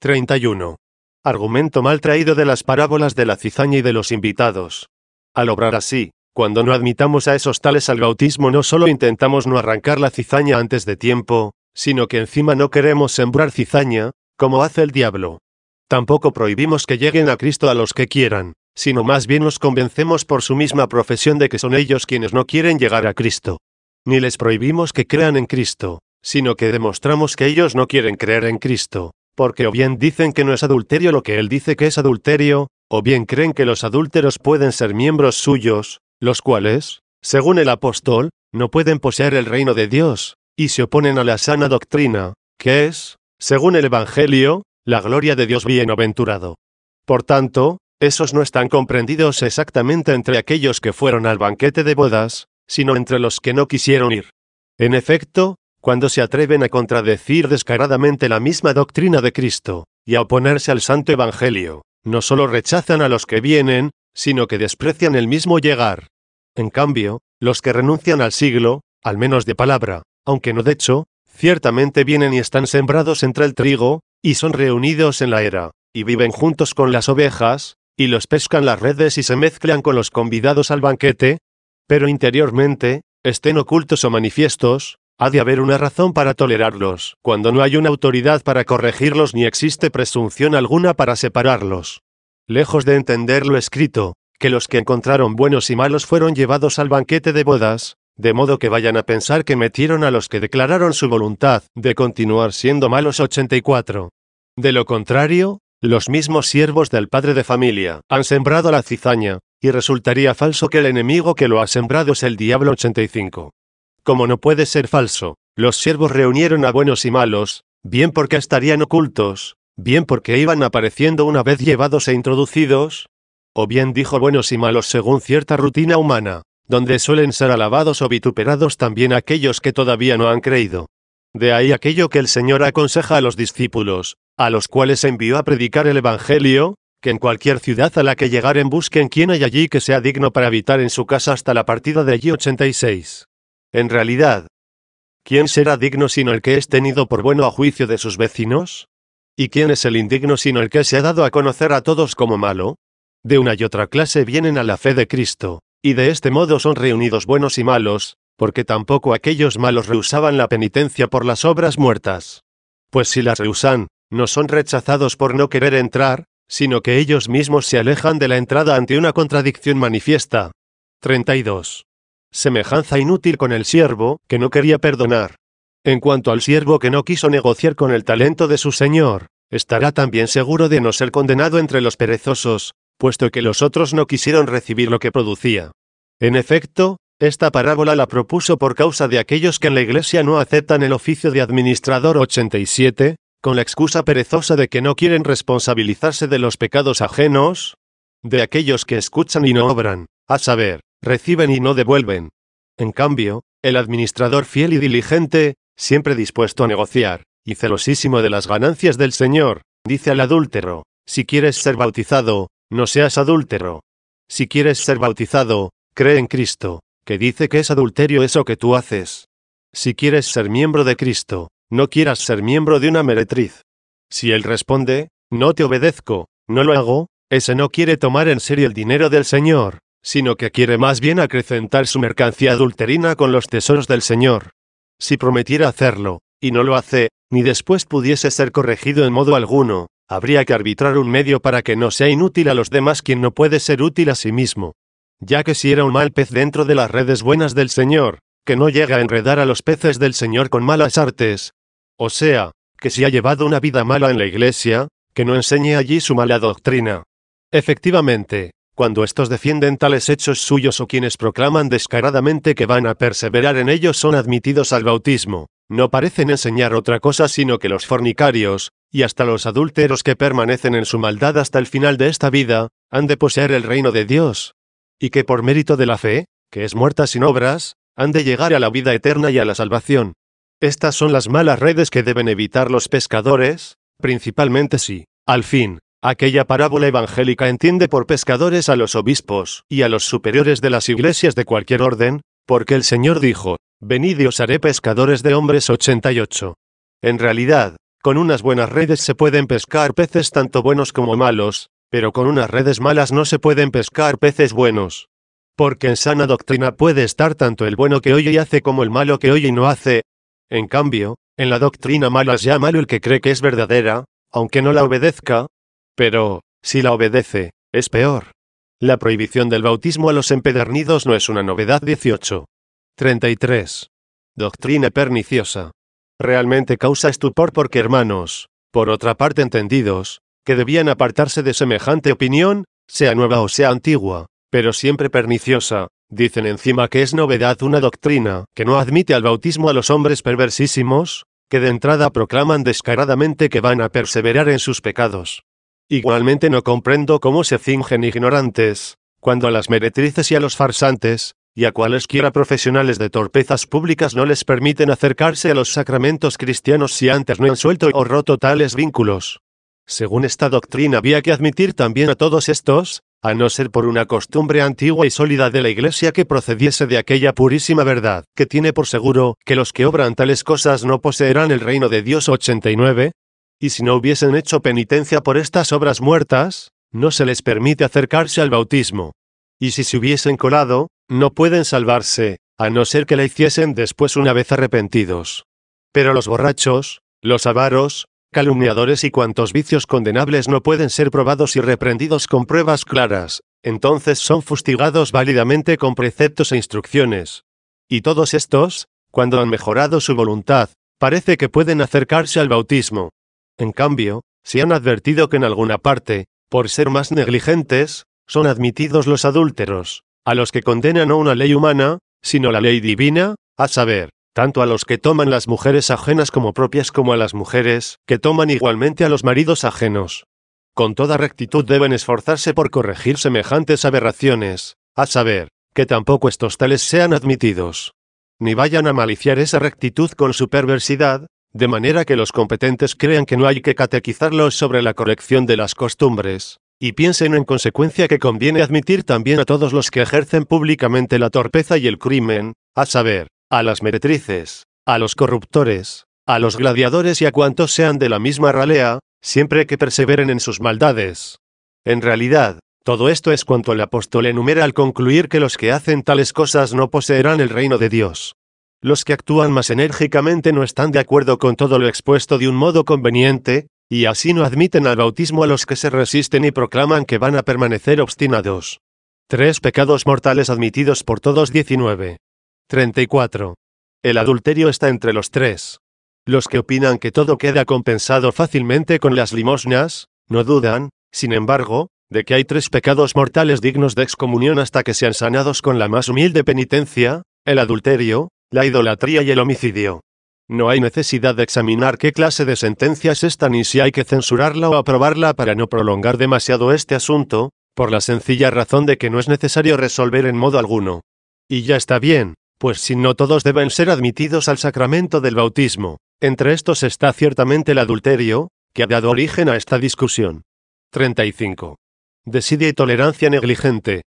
31. Argumento mal traído de las parábolas de la cizaña y de los invitados. Al obrar así, cuando no admitamos a esos tales al bautismo no solo intentamos no arrancar la cizaña antes de tiempo, sino que encima no queremos sembrar cizaña, como hace el diablo. Tampoco prohibimos que lleguen a Cristo a los que quieran, sino más bien los convencemos por su misma profesión de que son ellos quienes no quieren llegar a Cristo. Ni les prohibimos que crean en Cristo, sino que demostramos que ellos no quieren creer en Cristo, porque o bien dicen que no es adulterio lo que Él dice que es adulterio, o bien creen que los adúlteros pueden ser miembros suyos, los cuales, según el apóstol, no pueden poseer el reino de Dios, y se oponen a la sana doctrina, que es, según el Evangelio, la gloria de Dios bienaventurado. Por tanto, esos no están comprendidos exactamente entre aquellos que fueron al banquete de bodas, sino entre los que no quisieron ir. En efecto, cuando se atreven a contradecir descaradamente la misma doctrina de Cristo, y a oponerse al Santo Evangelio, no solo rechazan a los que vienen, sino que desprecian el mismo llegar. En cambio, los que renuncian al siglo, al menos de palabra, aunque no de hecho, ciertamente vienen y están sembrados entre el trigo, y son reunidos en la era, y viven juntos con las ovejas, y los pescan las redes y se mezclan con los convidados al banquete, pero interiormente, estén ocultos o manifiestos, ha de haber una razón para tolerarlos, cuando no hay una autoridad para corregirlos ni existe presunción alguna para separarlos. Lejos de entender lo escrito, que los que encontraron buenos y malos fueron llevados al banquete de bodas, de modo que vayan a pensar que metieron a los que declararon su voluntad de continuar siendo malos 84. De lo contrario, los mismos siervos del padre de familia han sembrado la cizaña, y resultaría falso que el enemigo que lo ha sembrado es el diablo 85. Como no puede ser falso, los siervos reunieron a buenos y malos, bien porque estarían ocultos, bien porque iban apareciendo una vez llevados e introducidos, o bien dijo buenos y malos según cierta rutina humana, donde suelen ser alabados o vituperados también aquellos que todavía no han creído. De ahí aquello que el Señor aconseja a los discípulos, a los cuales envió a predicar el Evangelio, que en cualquier ciudad a la que llegaren busquen quien hay allí que sea digno para habitar en su casa hasta la partida de allí 86. En realidad, ¿quién será digno sino el que es tenido por bueno a juicio de sus vecinos? ¿Y quién es el indigno sino el que se ha dado a conocer a todos como malo? De una y otra clase vienen a la fe de Cristo, y de este modo son reunidos buenos y malos, porque tampoco aquellos malos rehusaban la penitencia por las obras muertas. Pues si las rehusan, no son rechazados por no querer entrar, sino que ellos mismos se alejan de la entrada ante una contradicción manifiesta. 32. Semejanza inútil con el siervo, que no quería perdonar, en cuanto al siervo que no quiso negociar con el talento de su señor, estará también seguro de no ser condenado entre los perezosos, puesto que los otros no quisieron recibir lo que producía. En efecto, esta parábola la propuso por causa de aquellos que en la iglesia no aceptan el oficio de administrador 87, con la excusa perezosa de que no quieren responsabilizarse de los pecados ajenos, de aquellos que escuchan y no obran, a saber, reciben y no devuelven. En cambio, el administrador fiel y diligente, siempre dispuesto a negociar, y celosísimo de las ganancias del Señor, dice al adúltero, si quieres ser bautizado, no seas adúltero. Si quieres ser bautizado, cree en Cristo, que dice que es adulterio eso que tú haces. Si quieres ser miembro de Cristo, no quieras ser miembro de una meretriz. Si él responde, no te obedezco, no lo hago, ese no quiere tomar en serio el dinero del Señor, sino que quiere más bien acrecentar su mercancía adulterina con los tesoros del Señor, si prometiera hacerlo, y no lo hace, ni después pudiese ser corregido en modo alguno, habría que arbitrar un medio para que no sea inútil a los demás quien no puede ser útil a sí mismo. Ya que si era un mal pez dentro de las redes buenas del Señor, que no llega a enredar a los peces del Señor con malas artes. O sea, que si ha llevado una vida mala en la iglesia, que no enseñe allí su mala doctrina. Efectivamente, cuando estos defienden tales hechos suyos o quienes proclaman descaradamente que van a perseverar en ellos son admitidos al bautismo, no parecen enseñar otra cosa sino que los fornicarios, y hasta los adúlteros que permanecen en su maldad hasta el final de esta vida, han de poseer el reino de Dios. Y que por mérito de la fe, que es muerta sin obras, han de llegar a la vida eterna y a la salvación. Estas son las malas redes que deben evitar los pescadores, principalmente si, al fin, Aquella parábola evangélica entiende por pescadores a los obispos y a los superiores de las iglesias de cualquier orden, porque el Señor dijo, Venid y os haré pescadores de hombres 88. En realidad, con unas buenas redes se pueden pescar peces tanto buenos como malos, pero con unas redes malas no se pueden pescar peces buenos. Porque en sana doctrina puede estar tanto el bueno que oye y hace como el malo que oye y no hace. En cambio, en la doctrina mala es ya malo el que cree que es verdadera, aunque no la obedezca, pero, si la obedece, es peor. La prohibición del bautismo a los empedernidos no es una novedad 18. 33. Doctrina perniciosa. Realmente causa estupor porque hermanos, por otra parte entendidos, que debían apartarse de semejante opinión, sea nueva o sea antigua, pero siempre perniciosa, dicen encima que es novedad una doctrina que no admite al bautismo a los hombres perversísimos, que de entrada proclaman descaradamente que van a perseverar en sus pecados, Igualmente no comprendo cómo se fingen ignorantes, cuando a las meretrices y a los farsantes, y a cualesquiera profesionales de torpezas públicas no les permiten acercarse a los sacramentos cristianos si antes no han suelto o roto tales vínculos. Según esta doctrina había que admitir también a todos estos, a no ser por una costumbre antigua y sólida de la Iglesia que procediese de aquella purísima verdad, que tiene por seguro que los que obran tales cosas no poseerán el reino de Dios 89, y si no hubiesen hecho penitencia por estas obras muertas, no se les permite acercarse al bautismo. Y si se hubiesen colado, no pueden salvarse, a no ser que la hiciesen después una vez arrepentidos. Pero los borrachos, los avaros, calumniadores y cuantos vicios condenables no pueden ser probados y reprendidos con pruebas claras, entonces son fustigados válidamente con preceptos e instrucciones. Y todos estos, cuando han mejorado su voluntad, parece que pueden acercarse al bautismo, en cambio, se han advertido que en alguna parte, por ser más negligentes, son admitidos los adúlteros, a los que condena no una ley humana, sino la ley divina, a saber, tanto a los que toman las mujeres ajenas como propias como a las mujeres, que toman igualmente a los maridos ajenos. Con toda rectitud deben esforzarse por corregir semejantes aberraciones, a saber, que tampoco estos tales sean admitidos. Ni vayan a maliciar esa rectitud con su perversidad, de manera que los competentes crean que no hay que catequizarlos sobre la corrección de las costumbres, y piensen en consecuencia que conviene admitir también a todos los que ejercen públicamente la torpeza y el crimen, a saber, a las meretrices, a los corruptores, a los gladiadores y a cuantos sean de la misma ralea, siempre que perseveren en sus maldades. En realidad, todo esto es cuanto el apóstol enumera al concluir que los que hacen tales cosas no poseerán el reino de Dios. Los que actúan más enérgicamente no están de acuerdo con todo lo expuesto de un modo conveniente, y así no admiten al bautismo a los que se resisten y proclaman que van a permanecer obstinados. Tres pecados mortales admitidos por todos 19. 34. El adulterio está entre los tres. Los que opinan que todo queda compensado fácilmente con las limosnas, no dudan, sin embargo, de que hay tres pecados mortales dignos de excomunión hasta que sean sanados con la más humilde penitencia, el adulterio, la idolatría y el homicidio. No hay necesidad de examinar qué clase de sentencia es esta ni si hay que censurarla o aprobarla para no prolongar demasiado este asunto, por la sencilla razón de que no es necesario resolver en modo alguno. Y ya está bien, pues si no todos deben ser admitidos al sacramento del bautismo, entre estos está ciertamente el adulterio, que ha dado origen a esta discusión. 35. Desidia y tolerancia negligente.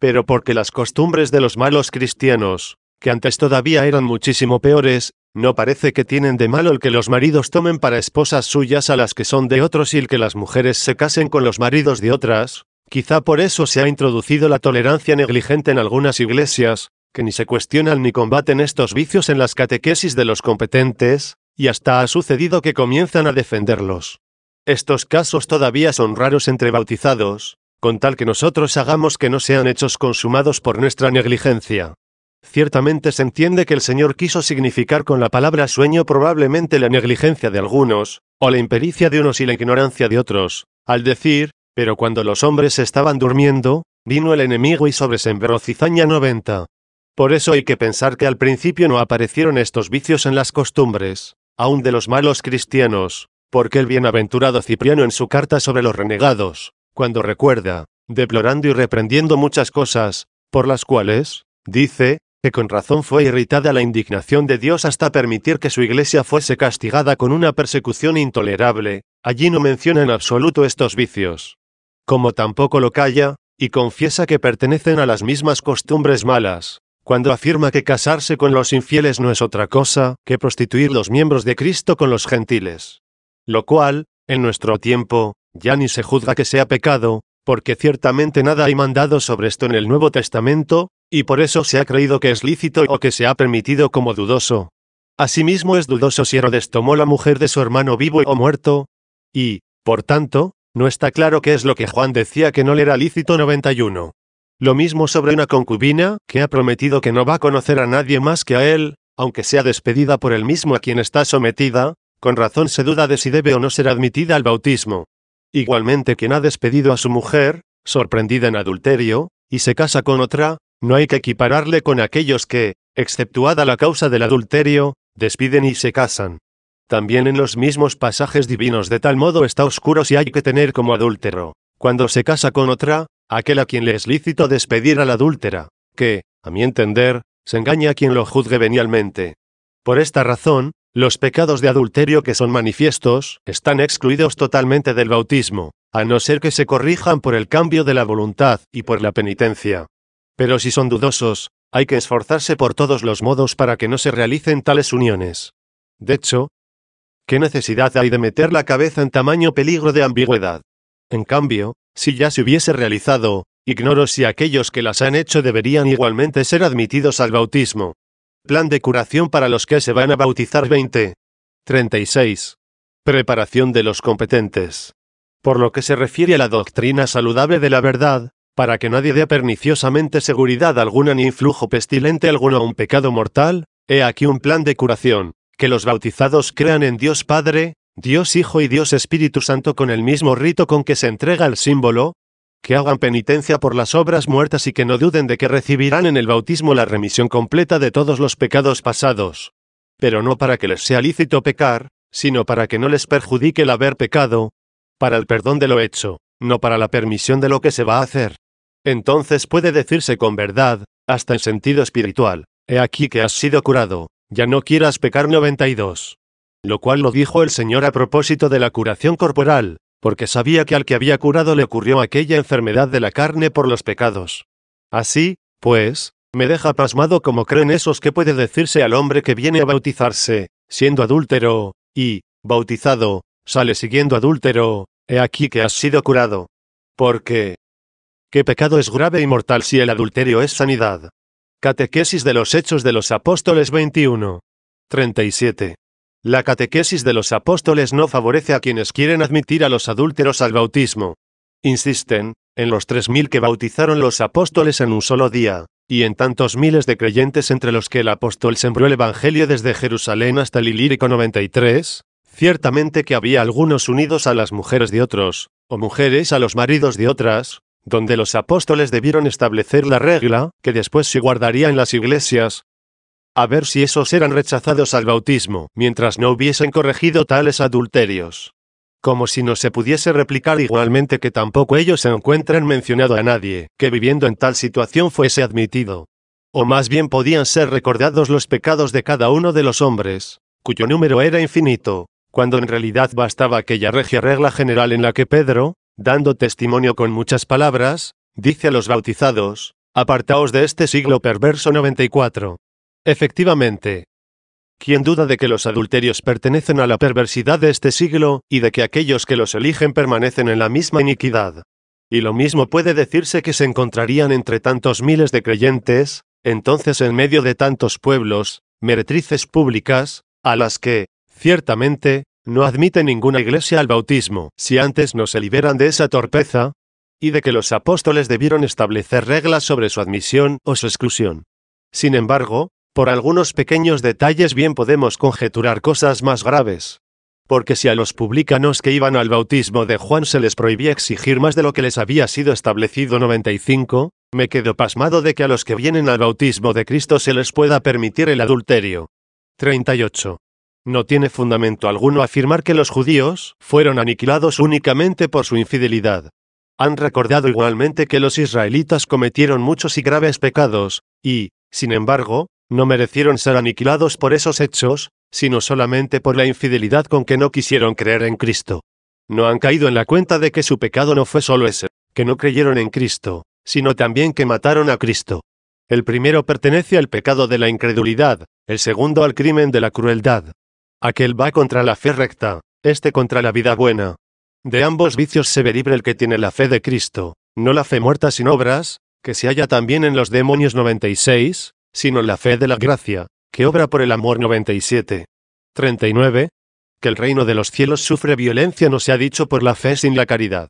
Pero porque las costumbres de los malos cristianos, que antes todavía eran muchísimo peores, no parece que tienen de malo el que los maridos tomen para esposas suyas a las que son de otros y el que las mujeres se casen con los maridos de otras, quizá por eso se ha introducido la tolerancia negligente en algunas iglesias, que ni se cuestionan ni combaten estos vicios en las catequesis de los competentes, y hasta ha sucedido que comienzan a defenderlos. Estos casos todavía son raros entre bautizados, con tal que nosotros hagamos que no sean hechos consumados por nuestra negligencia. Ciertamente se entiende que el Señor quiso significar con la palabra sueño probablemente la negligencia de algunos, o la impericia de unos y la ignorancia de otros, al decir, pero cuando los hombres estaban durmiendo, vino el enemigo y sobresembró cizaña 90. Por eso hay que pensar que al principio no aparecieron estos vicios en las costumbres, aun de los malos cristianos, porque el bienaventurado Cipriano en su carta sobre los renegados, cuando recuerda, deplorando y reprendiendo muchas cosas, por las cuales, dice, que con razón fue irritada la indignación de Dios hasta permitir que su iglesia fuese castigada con una persecución intolerable, allí no menciona en absoluto estos vicios. Como tampoco lo calla, y confiesa que pertenecen a las mismas costumbres malas, cuando afirma que casarse con los infieles no es otra cosa que prostituir los miembros de Cristo con los gentiles. Lo cual, en nuestro tiempo, ya ni se juzga que sea pecado, porque ciertamente nada hay mandado sobre esto en el Nuevo Testamento, y por eso se ha creído que es lícito o que se ha permitido como dudoso. Asimismo es dudoso si Herodes tomó la mujer de su hermano vivo o muerto. Y, por tanto, no está claro qué es lo que Juan decía que no le era lícito 91. Lo mismo sobre una concubina, que ha prometido que no va a conocer a nadie más que a él, aunque sea despedida por el mismo a quien está sometida, con razón se duda de si debe o no ser admitida al bautismo. Igualmente quien ha despedido a su mujer, sorprendida en adulterio, y se casa con otra, no hay que equipararle con aquellos que, exceptuada la causa del adulterio, despiden y se casan. También en los mismos pasajes divinos de tal modo está oscuro si hay que tener como adúltero, cuando se casa con otra, aquel a quien le es lícito despedir a la adúltera, que, a mi entender, se engaña a quien lo juzgue venialmente. Por esta razón, los pecados de adulterio que son manifiestos están excluidos totalmente del bautismo, a no ser que se corrijan por el cambio de la voluntad y por la penitencia. Pero si son dudosos, hay que esforzarse por todos los modos para que no se realicen tales uniones. De hecho, ¿qué necesidad hay de meter la cabeza en tamaño peligro de ambigüedad? En cambio, si ya se hubiese realizado, ignoro si aquellos que las han hecho deberían igualmente ser admitidos al bautismo. Plan de curación para los que se van a bautizar 20. 36. Preparación de los competentes. Por lo que se refiere a la doctrina saludable de la verdad, para que nadie dé perniciosamente seguridad alguna ni influjo pestilente alguno a un pecado mortal, he aquí un plan de curación, que los bautizados crean en Dios Padre, Dios Hijo y Dios Espíritu Santo con el mismo rito con que se entrega el símbolo, que hagan penitencia por las obras muertas y que no duden de que recibirán en el bautismo la remisión completa de todos los pecados pasados. Pero no para que les sea lícito pecar, sino para que no les perjudique el haber pecado, para el perdón de lo hecho, no para la permisión de lo que se va a hacer. Entonces puede decirse con verdad, hasta en sentido espiritual, he aquí que has sido curado, ya no quieras pecar 92. Lo cual lo dijo el Señor a propósito de la curación corporal, porque sabía que al que había curado le ocurrió aquella enfermedad de la carne por los pecados. Así, pues, me deja pasmado como creen esos que puede decirse al hombre que viene a bautizarse, siendo adúltero, y, bautizado, sale siguiendo adúltero, he aquí que has sido curado. Porque, ¿Qué pecado es grave y mortal si el adulterio es sanidad? Catequesis de los Hechos de los Apóstoles 21. 37. La catequesis de los apóstoles no favorece a quienes quieren admitir a los adúlteros al bautismo. Insisten, en los 3.000 que bautizaron los apóstoles en un solo día, y en tantos miles de creyentes entre los que el apóstol sembró el Evangelio desde Jerusalén hasta el Ilírico 93, ciertamente que había algunos unidos a las mujeres de otros, o mujeres a los maridos de otras, donde los apóstoles debieron establecer la regla, que después se guardaría en las iglesias. A ver si esos eran rechazados al bautismo, mientras no hubiesen corregido tales adulterios. Como si no se pudiese replicar igualmente que tampoco ellos se encuentran mencionado a nadie, que viviendo en tal situación fuese admitido. O más bien podían ser recordados los pecados de cada uno de los hombres, cuyo número era infinito, cuando en realidad bastaba aquella regia regla general en la que Pedro, dando testimonio con muchas palabras, dice a los bautizados, apartaos de este siglo perverso 94. Efectivamente. ¿Quién duda de que los adulterios pertenecen a la perversidad de este siglo, y de que aquellos que los eligen permanecen en la misma iniquidad? Y lo mismo puede decirse que se encontrarían entre tantos miles de creyentes, entonces en medio de tantos pueblos, meretrices públicas, a las que, ciertamente, no admite ninguna iglesia al bautismo, si antes no se liberan de esa torpeza, y de que los apóstoles debieron establecer reglas sobre su admisión o su exclusión. Sin embargo, por algunos pequeños detalles bien podemos conjeturar cosas más graves. Porque si a los publicanos que iban al bautismo de Juan se les prohibía exigir más de lo que les había sido establecido 95, me quedo pasmado de que a los que vienen al bautismo de Cristo se les pueda permitir el adulterio. 38. No tiene fundamento alguno afirmar que los judíos fueron aniquilados únicamente por su infidelidad. Han recordado igualmente que los israelitas cometieron muchos y graves pecados, y, sin embargo, no merecieron ser aniquilados por esos hechos, sino solamente por la infidelidad con que no quisieron creer en Cristo. No han caído en la cuenta de que su pecado no fue solo ese, que no creyeron en Cristo, sino también que mataron a Cristo. El primero pertenece al pecado de la incredulidad, el segundo al crimen de la crueldad. Aquel va contra la fe recta, este contra la vida buena. De ambos vicios se ve libre el que tiene la fe de Cristo, no la fe muerta sin obras, que se halla también en los demonios 96, sino la fe de la gracia, que obra por el amor 97. 39. Que el reino de los cielos sufre violencia no se ha dicho por la fe sin la caridad.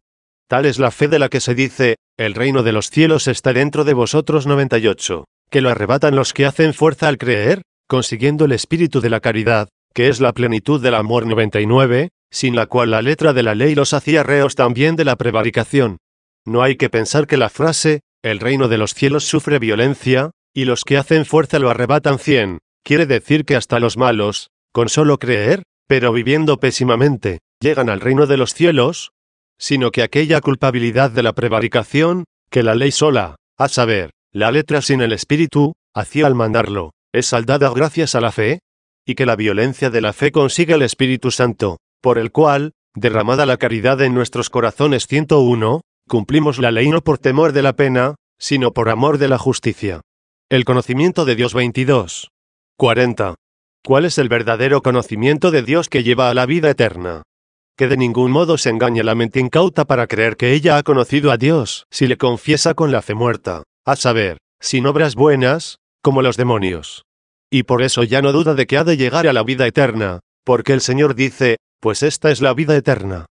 Tal es la fe de la que se dice, el reino de los cielos está dentro de vosotros 98, que lo arrebatan los que hacen fuerza al creer, consiguiendo el espíritu de la caridad, que es la plenitud del amor 99, sin la cual la letra de la ley los hacía reos también de la prevaricación. No hay que pensar que la frase, el reino de los cielos sufre violencia, y los que hacen fuerza lo arrebatan cien, quiere decir que hasta los malos, con solo creer, pero viviendo pésimamente, llegan al reino de los cielos, sino que aquella culpabilidad de la prevaricación, que la ley sola, a saber, la letra sin el espíritu, hacía al mandarlo, es saldada gracias a la fe, y que la violencia de la fe consiga el Espíritu Santo, por el cual, derramada la caridad en nuestros corazones 101, cumplimos la ley no por temor de la pena, sino por amor de la justicia. El conocimiento de Dios 22. 40. ¿Cuál es el verdadero conocimiento de Dios que lleva a la vida eterna? Que de ningún modo se engañe la mente incauta para creer que ella ha conocido a Dios, si le confiesa con la fe muerta, a saber, sin obras buenas, como los demonios. Y por eso ya no duda de que ha de llegar a la vida eterna, porque el Señor dice, pues esta es la vida eterna.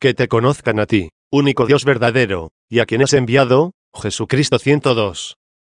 Que te conozcan a ti, único Dios verdadero, y a quien has enviado, Jesucristo 102.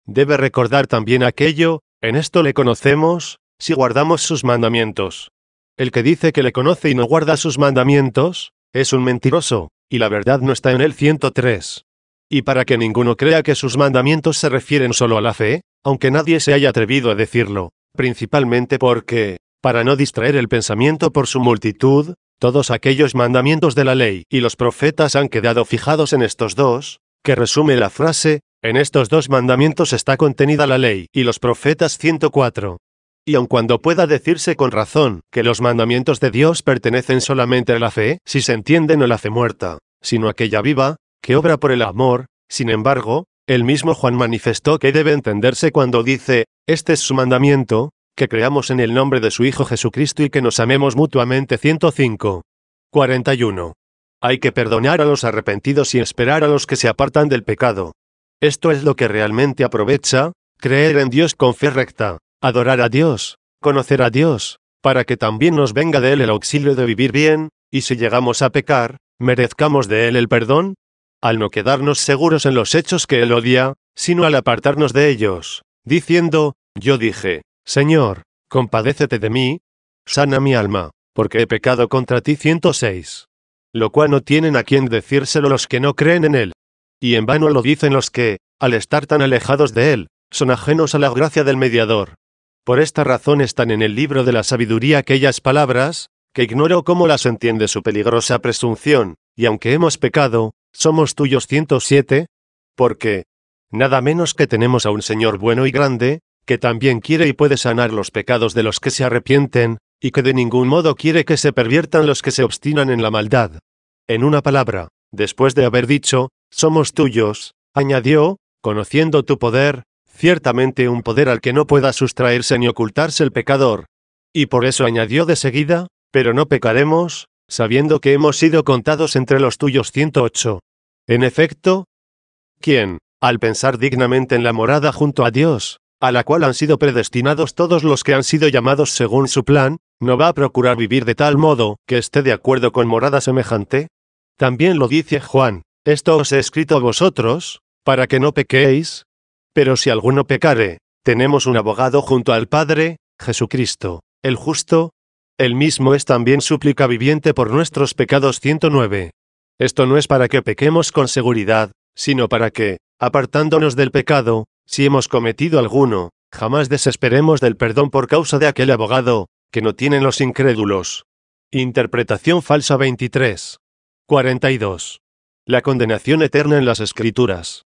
Debe recordar también aquello, en esto le conocemos, si guardamos sus mandamientos. El que dice que le conoce y no guarda sus mandamientos, es un mentiroso, y la verdad no está en el 103. Y para que ninguno crea que sus mandamientos se refieren solo a la fe, aunque nadie se haya atrevido a decirlo, principalmente porque, para no distraer el pensamiento por su multitud, todos aquellos mandamientos de la ley y los profetas han quedado fijados en estos dos, que resume la frase, en estos dos mandamientos está contenida la ley y los profetas 104. Y aun cuando pueda decirse con razón que los mandamientos de Dios pertenecen solamente a la fe, si se entiende no la fe muerta, sino aquella viva, que obra por el amor, sin embargo, el mismo Juan manifestó que debe entenderse cuando dice, este es su mandamiento, que creamos en el nombre de su Hijo Jesucristo y que nos amemos mutuamente. 105. 41. Hay que perdonar a los arrepentidos y esperar a los que se apartan del pecado. Esto es lo que realmente aprovecha, creer en Dios con fe recta, adorar a Dios, conocer a Dios, para que también nos venga de Él el auxilio de vivir bien, y si llegamos a pecar, merezcamos de Él el perdón, al no quedarnos seguros en los hechos que Él odia, sino al apartarnos de ellos, diciendo, Yo dije, Señor, compadécete de mí, sana mi alma, porque he pecado contra ti 106. Lo cual no tienen a quien decírselo los que no creen en él. Y en vano lo dicen los que, al estar tan alejados de él, son ajenos a la gracia del mediador. Por esta razón están en el libro de la sabiduría aquellas palabras, que ignoro cómo las entiende su peligrosa presunción, y aunque hemos pecado, somos tuyos 107, porque, Nada menos que tenemos a un Señor bueno y grande, que también quiere y puede sanar los pecados de los que se arrepienten, y que de ningún modo quiere que se perviertan los que se obstinan en la maldad. En una palabra, después de haber dicho, somos tuyos, añadió, conociendo tu poder, ciertamente un poder al que no pueda sustraerse ni ocultarse el pecador. Y por eso añadió de seguida, pero no pecaremos, sabiendo que hemos sido contados entre los tuyos 108. En efecto, ¿quién, al pensar dignamente en la morada junto a Dios, a la cual han sido predestinados todos los que han sido llamados según su plan, no va a procurar vivir de tal modo que esté de acuerdo con morada semejante? También lo dice Juan, esto os he escrito a vosotros, para que no pequéis. Pero si alguno pecare, tenemos un abogado junto al Padre, Jesucristo, el justo. El mismo es también súplica viviente por nuestros pecados 109. Esto no es para que pequemos con seguridad, sino para que, apartándonos del pecado, si hemos cometido alguno, jamás desesperemos del perdón por causa de aquel abogado, que no tienen los incrédulos. Interpretación falsa 23. 42. La condenación eterna en las escrituras.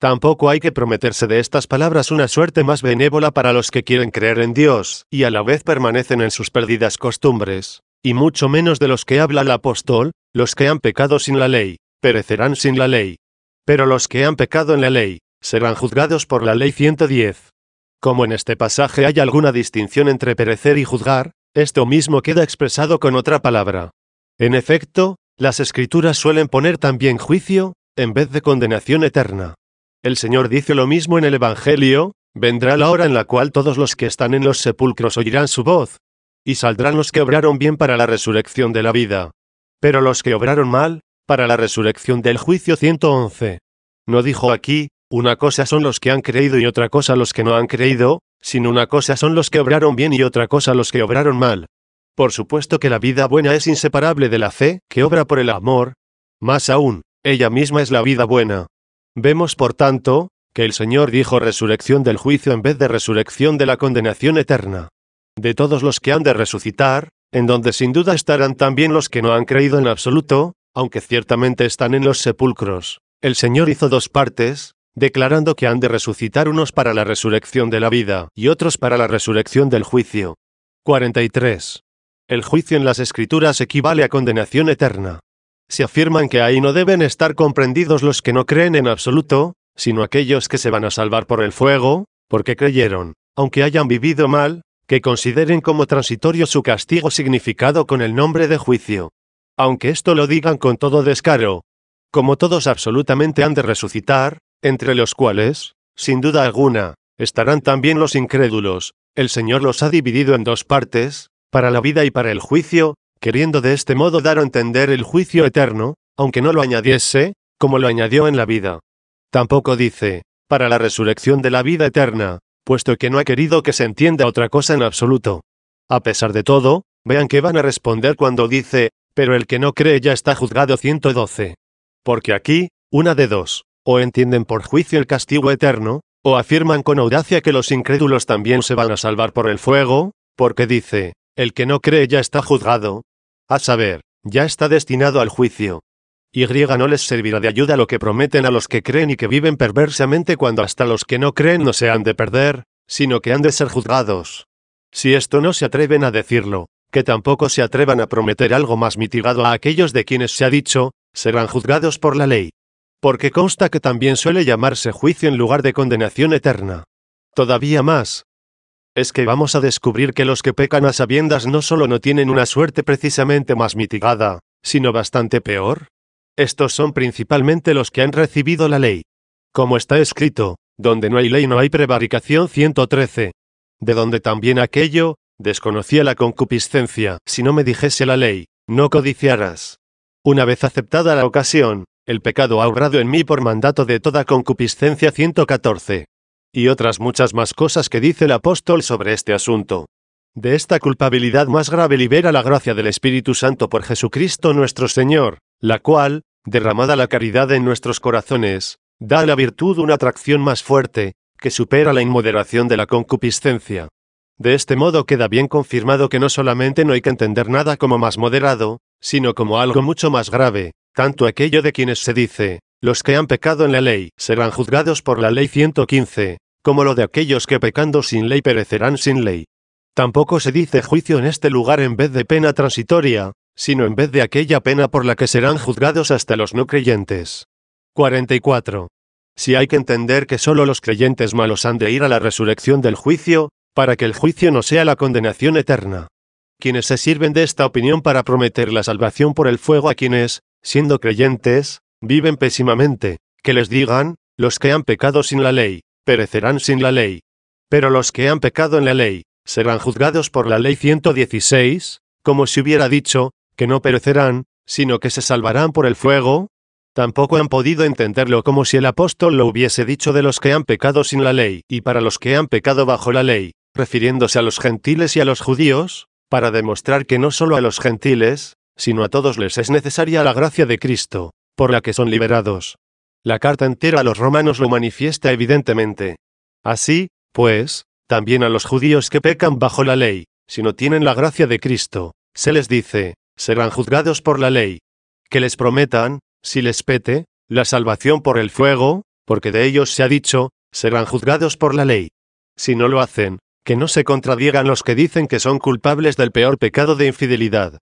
Tampoco hay que prometerse de estas palabras una suerte más benévola para los que quieren creer en Dios, y a la vez permanecen en sus perdidas costumbres, y mucho menos de los que habla el apóstol, los que han pecado sin la ley, perecerán sin la ley. Pero los que han pecado en la ley, serán juzgados por la ley 110. Como en este pasaje hay alguna distinción entre perecer y juzgar, esto mismo queda expresado con otra palabra. En efecto, las escrituras suelen poner también juicio, en vez de condenación eterna. El Señor dice lo mismo en el Evangelio, vendrá la hora en la cual todos los que están en los sepulcros oirán su voz, y saldrán los que obraron bien para la resurrección de la vida. Pero los que obraron mal, para la resurrección del juicio 111. No dijo aquí, una cosa son los que han creído y otra cosa los que no han creído, sino una cosa son los que obraron bien y otra cosa los que obraron mal. Por supuesto que la vida buena es inseparable de la fe, que obra por el amor. Más aún, ella misma es la vida buena. Vemos, por tanto, que el Señor dijo resurrección del juicio en vez de resurrección de la condenación eterna. De todos los que han de resucitar, en donde sin duda estarán también los que no han creído en absoluto, aunque ciertamente están en los sepulcros. El Señor hizo dos partes, declarando que han de resucitar unos para la resurrección de la vida y otros para la resurrección del juicio. 43. El juicio en las escrituras equivale a condenación eterna. Se afirman que ahí no deben estar comprendidos los que no creen en absoluto, sino aquellos que se van a salvar por el fuego, porque creyeron, aunque hayan vivido mal, que consideren como transitorio su castigo significado con el nombre de juicio aunque esto lo digan con todo descaro. Como todos absolutamente han de resucitar, entre los cuales, sin duda alguna, estarán también los incrédulos, el Señor los ha dividido en dos partes, para la vida y para el juicio, queriendo de este modo dar a entender el juicio eterno, aunque no lo añadiese, como lo añadió en la vida. Tampoco dice, para la resurrección de la vida eterna, puesto que no ha querido que se entienda otra cosa en absoluto. A pesar de todo, vean que van a responder cuando dice, pero el que no cree ya está juzgado 112. Porque aquí, una de dos, o entienden por juicio el castigo eterno, o afirman con audacia que los incrédulos también se van a salvar por el fuego, porque dice, el que no cree ya está juzgado. A saber, ya está destinado al juicio. Y no les servirá de ayuda lo que prometen a los que creen y que viven perversamente cuando hasta los que no creen no se han de perder, sino que han de ser juzgados. Si esto no se atreven a decirlo, que tampoco se atrevan a prometer algo más mitigado a aquellos de quienes se ha dicho, serán juzgados por la ley. Porque consta que también suele llamarse juicio en lugar de condenación eterna. Todavía más. Es que vamos a descubrir que los que pecan a sabiendas no solo no tienen una suerte precisamente más mitigada, sino bastante peor. Estos son principalmente los que han recibido la ley. Como está escrito, donde no hay ley no hay prevaricación 113. De donde también aquello, Desconocía la concupiscencia, si no me dijese la ley, no codiciarás. Una vez aceptada la ocasión, el pecado ha obrado en mí por mandato de toda concupiscencia 114. Y otras muchas más cosas que dice el apóstol sobre este asunto. De esta culpabilidad más grave libera la gracia del Espíritu Santo por Jesucristo nuestro Señor, la cual, derramada la caridad en nuestros corazones, da a la virtud una atracción más fuerte, que supera la inmoderación de la concupiscencia. De este modo queda bien confirmado que no solamente no hay que entender nada como más moderado, sino como algo mucho más grave, tanto aquello de quienes se dice, los que han pecado en la ley serán juzgados por la ley 115, como lo de aquellos que pecando sin ley perecerán sin ley. Tampoco se dice juicio en este lugar en vez de pena transitoria, sino en vez de aquella pena por la que serán juzgados hasta los no creyentes. 44. Si hay que entender que solo los creyentes malos han de ir a la resurrección del juicio, para que el juicio no sea la condenación eterna. Quienes se sirven de esta opinión para prometer la salvación por el fuego a quienes, siendo creyentes, viven pésimamente, que les digan, los que han pecado sin la ley, perecerán sin la ley. Pero los que han pecado en la ley, serán juzgados por la ley 116, como si hubiera dicho, que no perecerán, sino que se salvarán por el fuego. Tampoco han podido entenderlo como si el apóstol lo hubiese dicho de los que han pecado sin la ley y para los que han pecado bajo la ley, refiriéndose a los gentiles y a los judíos, para demostrar que no solo a los gentiles, sino a todos les es necesaria la gracia de Cristo, por la que son liberados. La carta entera a los romanos lo manifiesta evidentemente. Así, pues, también a los judíos que pecan bajo la ley, si no tienen la gracia de Cristo, se les dice, serán juzgados por la ley. Que les prometan, si les pete, la salvación por el fuego, porque de ellos se ha dicho, serán juzgados por la ley. Si no lo hacen, que no se contradiegan los que dicen que son culpables del peor pecado de infidelidad.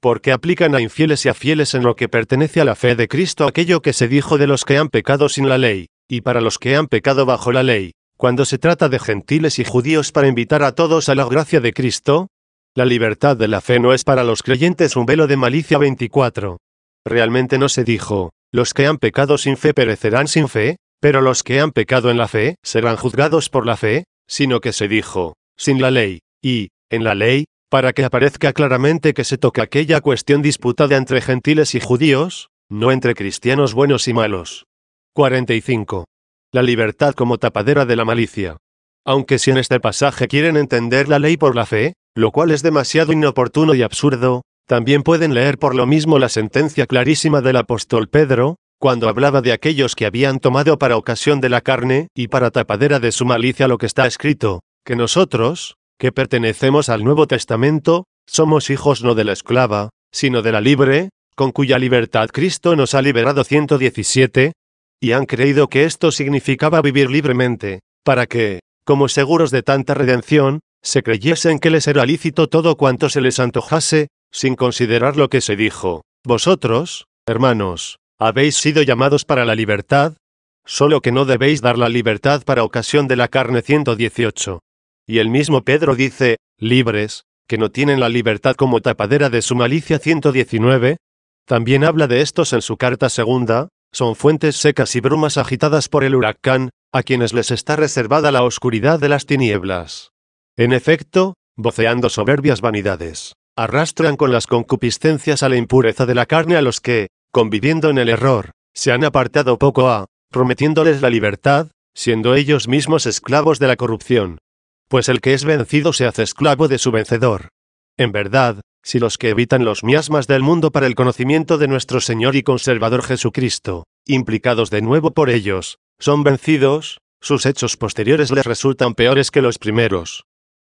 Porque aplican a infieles y a fieles en lo que pertenece a la fe de Cristo aquello que se dijo de los que han pecado sin la ley, y para los que han pecado bajo la ley, cuando se trata de gentiles y judíos para invitar a todos a la gracia de Cristo? La libertad de la fe no es para los creyentes un velo de malicia 24. Realmente no se dijo, los que han pecado sin fe perecerán sin fe, pero los que han pecado en la fe serán juzgados por la fe, sino que se dijo, sin la ley, y, en la ley, para que aparezca claramente que se toca aquella cuestión disputada entre gentiles y judíos, no entre cristianos buenos y malos. 45. La libertad como tapadera de la malicia. Aunque si en este pasaje quieren entender la ley por la fe, lo cual es demasiado inoportuno y absurdo, también pueden leer por lo mismo la sentencia clarísima del apóstol Pedro, cuando hablaba de aquellos que habían tomado para ocasión de la carne y para tapadera de su malicia lo que está escrito, que nosotros, que pertenecemos al Nuevo Testamento, somos hijos no de la esclava, sino de la libre, con cuya libertad Cristo nos ha liberado 117, y han creído que esto significaba vivir libremente, para que, como seguros de tanta redención, se creyesen que les era lícito todo cuanto se les antojase, sin considerar lo que se dijo. Vosotros, hermanos, habéis sido llamados para la libertad, solo que no debéis dar la libertad para ocasión de la carne 118. Y el mismo Pedro dice, libres, que no tienen la libertad como tapadera de su malicia 119. También habla de estos en su carta segunda, son fuentes secas y brumas agitadas por el huracán, a quienes les está reservada la oscuridad de las tinieblas. En efecto, voceando soberbias vanidades, arrastran con las concupiscencias a la impureza de la carne a los que, conviviendo en el error, se han apartado poco a, prometiéndoles la libertad, siendo ellos mismos esclavos de la corrupción. Pues el que es vencido se hace esclavo de su vencedor. En verdad, si los que evitan los miasmas del mundo para el conocimiento de nuestro Señor y Conservador Jesucristo, implicados de nuevo por ellos, son vencidos, sus hechos posteriores les resultan peores que los primeros.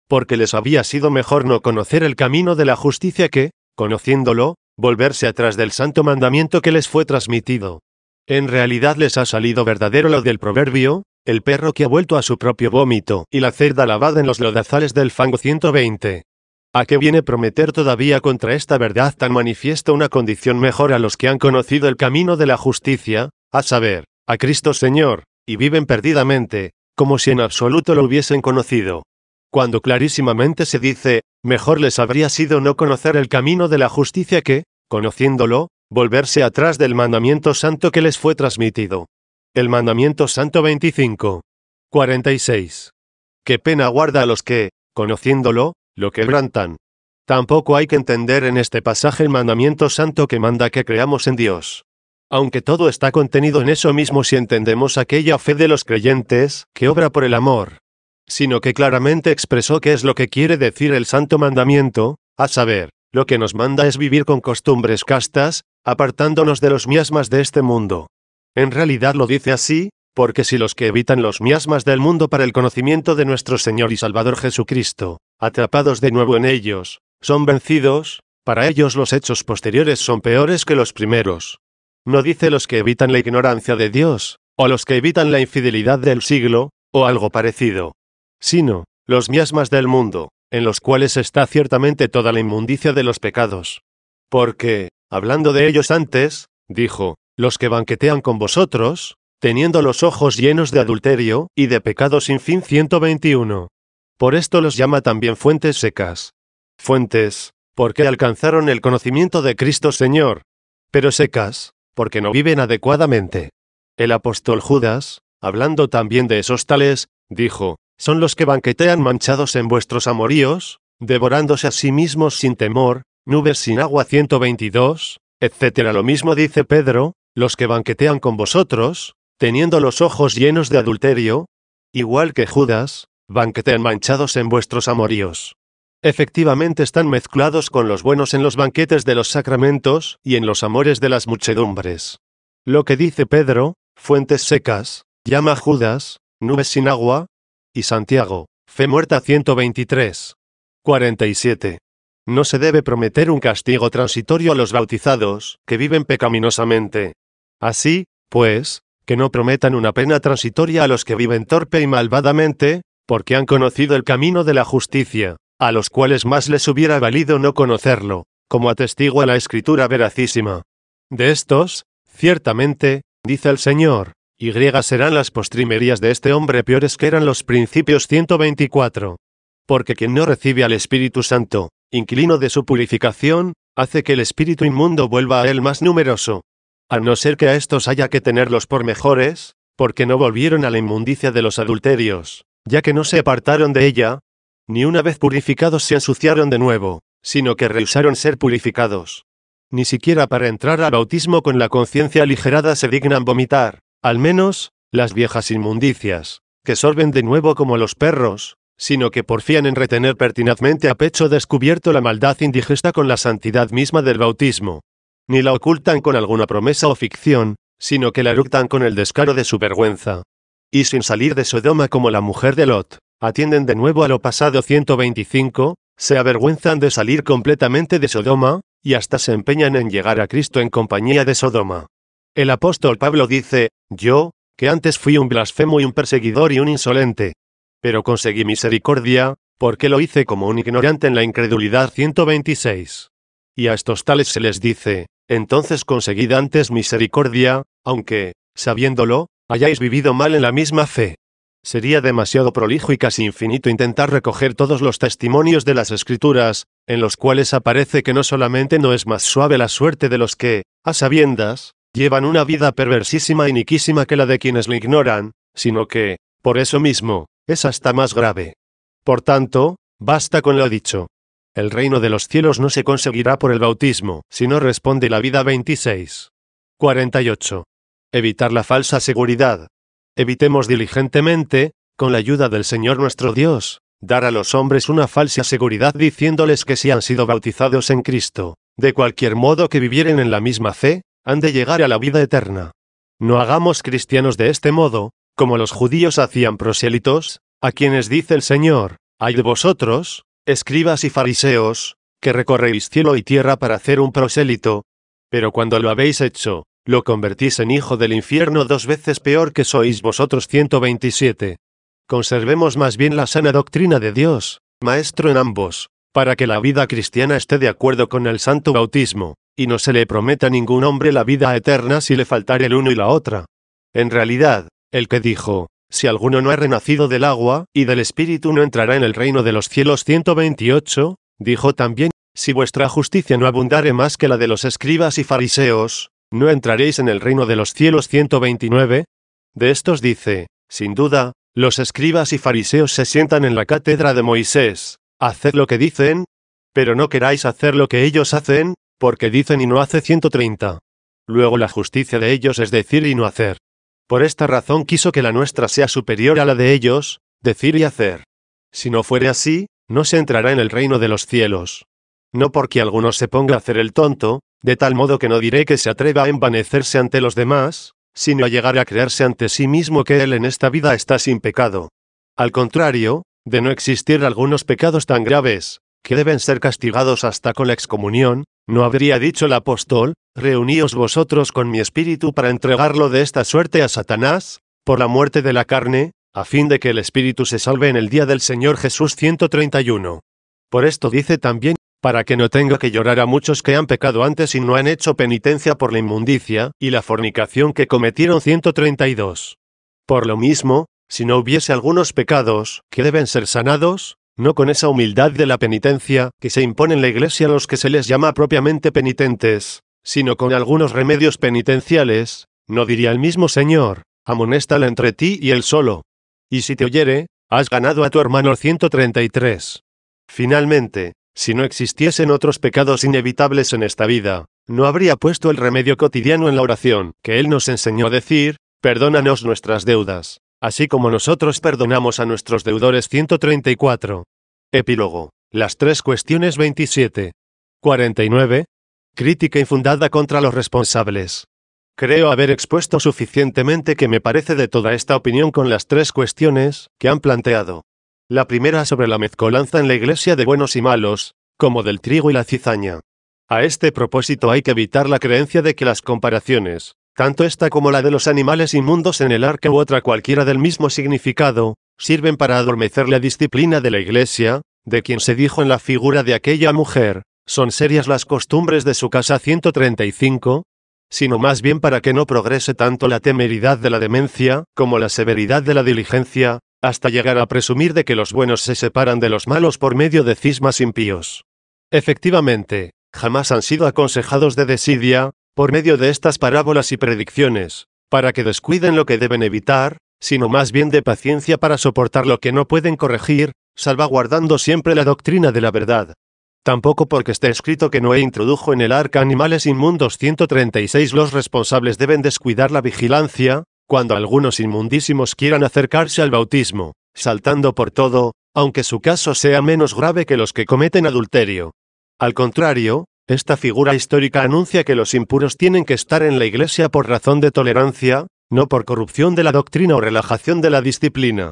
Porque les había sido mejor no conocer el camino de la justicia que, conociéndolo, volverse atrás del santo mandamiento que les fue transmitido. En realidad les ha salido verdadero lo del proverbio, el perro que ha vuelto a su propio vómito, y la cerda lavada en los lodazales del fango 120. ¿A qué viene prometer todavía contra esta verdad tan manifiesta una condición mejor a los que han conocido el camino de la justicia, a saber, a Cristo Señor, y viven perdidamente, como si en absoluto lo hubiesen conocido? Cuando clarísimamente se dice, mejor les habría sido no conocer el camino de la justicia que, conociéndolo, volverse atrás del mandamiento santo que les fue transmitido. El mandamiento santo 25. 46. Qué pena guarda a los que, conociéndolo, lo quebrantan. Tampoco hay que entender en este pasaje el mandamiento santo que manda que creamos en Dios. Aunque todo está contenido en eso mismo si entendemos aquella fe de los creyentes, que obra por el amor. Sino que claramente expresó qué es lo que quiere decir el santo mandamiento, a saber, lo que nos manda es vivir con costumbres castas, apartándonos de los miasmas de este mundo. En realidad lo dice así, porque si los que evitan los miasmas del mundo para el conocimiento de nuestro Señor y Salvador Jesucristo, atrapados de nuevo en ellos, son vencidos, para ellos los hechos posteriores son peores que los primeros. No dice los que evitan la ignorancia de Dios, o los que evitan la infidelidad del siglo, o algo parecido, sino, los miasmas del mundo en los cuales está ciertamente toda la inmundicia de los pecados. Porque, hablando de ellos antes, dijo, los que banquetean con vosotros, teniendo los ojos llenos de adulterio y de pecado sin fin 121. Por esto los llama también fuentes secas. Fuentes, porque alcanzaron el conocimiento de Cristo Señor. Pero secas, porque no viven adecuadamente. El apóstol Judas, hablando también de esos tales, dijo, son los que banquetean manchados en vuestros amoríos, devorándose a sí mismos sin temor, nubes sin agua 122, etc. Lo mismo dice Pedro, los que banquetean con vosotros, teniendo los ojos llenos de adulterio, igual que Judas, banquetean manchados en vuestros amoríos. Efectivamente están mezclados con los buenos en los banquetes de los sacramentos y en los amores de las muchedumbres. Lo que dice Pedro, fuentes secas, llama Judas, nubes sin agua, y Santiago, Fe Muerta 123. 47. No se debe prometer un castigo transitorio a los bautizados, que viven pecaminosamente. Así, pues, que no prometan una pena transitoria a los que viven torpe y malvadamente, porque han conocido el camino de la justicia, a los cuales más les hubiera valido no conocerlo, como atestigua la escritura veracísima. De estos, ciertamente, dice el Señor, y serán las postrimerías de este hombre peores que eran los principios 124. Porque quien no recibe al Espíritu Santo, inquilino de su purificación, hace que el espíritu inmundo vuelva a él más numeroso. A no ser que a estos haya que tenerlos por mejores, porque no volvieron a la inmundicia de los adulterios, ya que no se apartaron de ella, ni una vez purificados se ensuciaron de nuevo, sino que rehusaron ser purificados. Ni siquiera para entrar al bautismo con la conciencia aligerada se dignan vomitar, al menos, las viejas inmundicias, que sorben de nuevo como los perros, sino que porfían en retener pertinazmente a pecho descubierto la maldad indigesta con la santidad misma del bautismo. Ni la ocultan con alguna promesa o ficción, sino que la eructan con el descaro de su vergüenza. Y sin salir de Sodoma como la mujer de Lot, atienden de nuevo a lo pasado 125, se avergüenzan de salir completamente de Sodoma, y hasta se empeñan en llegar a Cristo en compañía de Sodoma. El apóstol Pablo dice, yo, que antes fui un blasfemo y un perseguidor y un insolente. Pero conseguí misericordia, porque lo hice como un ignorante en la incredulidad 126. Y a estos tales se les dice, entonces conseguid antes misericordia, aunque, sabiéndolo, hayáis vivido mal en la misma fe. Sería demasiado prolijo y casi infinito intentar recoger todos los testimonios de las escrituras, en los cuales aparece que no solamente no es más suave la suerte de los que, a sabiendas, llevan una vida perversísima y niquísima que la de quienes lo ignoran, sino que, por eso mismo, es hasta más grave. Por tanto, basta con lo dicho. El reino de los cielos no se conseguirá por el bautismo, sino responde la vida 26. 48. Evitar la falsa seguridad. Evitemos diligentemente, con la ayuda del Señor nuestro Dios, dar a los hombres una falsa seguridad diciéndoles que si han sido bautizados en Cristo, de cualquier modo que vivieren en la misma fe, han de llegar a la vida eterna. No hagamos cristianos de este modo, como los judíos hacían prosélitos, a quienes dice el Señor, hay de vosotros, escribas y fariseos, que recorréis cielo y tierra para hacer un prosélito. Pero cuando lo habéis hecho, lo convertís en hijo del infierno dos veces peor que sois vosotros 127. Conservemos más bien la sana doctrina de Dios, maestro en ambos, para que la vida cristiana esté de acuerdo con el santo bautismo y no se le prometa a ningún hombre la vida eterna si le faltare el uno y la otra. En realidad, el que dijo, si alguno no ha renacido del agua y del espíritu no entrará en el reino de los cielos 128, dijo también, si vuestra justicia no abundare más que la de los escribas y fariseos, no entraréis en el reino de los cielos 129. De estos dice, sin duda, los escribas y fariseos se sientan en la cátedra de Moisés, haced lo que dicen, pero no queráis hacer lo que ellos hacen, porque dicen y no hace 130. Luego la justicia de ellos es decir y no hacer. Por esta razón quiso que la nuestra sea superior a la de ellos, decir y hacer. Si no fuere así, no se entrará en el reino de los cielos. No porque alguno se ponga a hacer el tonto, de tal modo que no diré que se atreva a envanecerse ante los demás, sino a llegar a creerse ante sí mismo que él en esta vida está sin pecado. Al contrario, de no existir algunos pecados tan graves, que deben ser castigados hasta con la excomunión, ¿No habría dicho el apóstol, reuníos vosotros con mi espíritu para entregarlo de esta suerte a Satanás, por la muerte de la carne, a fin de que el espíritu se salve en el día del Señor Jesús 131? Por esto dice también, para que no tenga que llorar a muchos que han pecado antes y no han hecho penitencia por la inmundicia y la fornicación que cometieron 132. Por lo mismo, si no hubiese algunos pecados que deben ser sanados, no con esa humildad de la penitencia, que se impone en la iglesia a los que se les llama propiamente penitentes, sino con algunos remedios penitenciales, no diría el mismo Señor, amonéstala entre ti y él solo. Y si te oyere, has ganado a tu hermano 133. Finalmente, si no existiesen otros pecados inevitables en esta vida, no habría puesto el remedio cotidiano en la oración, que él nos enseñó a decir, perdónanos nuestras deudas, así como nosotros perdonamos a nuestros deudores 134. Epílogo. Las tres cuestiones 27. 49. Crítica infundada contra los responsables. Creo haber expuesto suficientemente que me parece de toda esta opinión con las tres cuestiones que han planteado. La primera sobre la mezcolanza en la iglesia de buenos y malos, como del trigo y la cizaña. A este propósito hay que evitar la creencia de que las comparaciones tanto esta como la de los animales inmundos en el arca u otra cualquiera del mismo significado, sirven para adormecer la disciplina de la Iglesia, de quien se dijo en la figura de aquella mujer, son serias las costumbres de su casa 135, sino más bien para que no progrese tanto la temeridad de la demencia, como la severidad de la diligencia, hasta llegar a presumir de que los buenos se separan de los malos por medio de cismas impíos. Efectivamente, jamás han sido aconsejados de desidia, por medio de estas parábolas y predicciones, para que descuiden lo que deben evitar, sino más bien de paciencia para soportar lo que no pueden corregir, salvaguardando siempre la doctrina de la verdad. Tampoco porque esté escrito que Noé introdujo en el arca animales inmundos 136 los responsables deben descuidar la vigilancia, cuando algunos inmundísimos quieran acercarse al bautismo, saltando por todo, aunque su caso sea menos grave que los que cometen adulterio. Al contrario, esta figura histórica anuncia que los impuros tienen que estar en la Iglesia por razón de tolerancia, no por corrupción de la doctrina o relajación de la disciplina.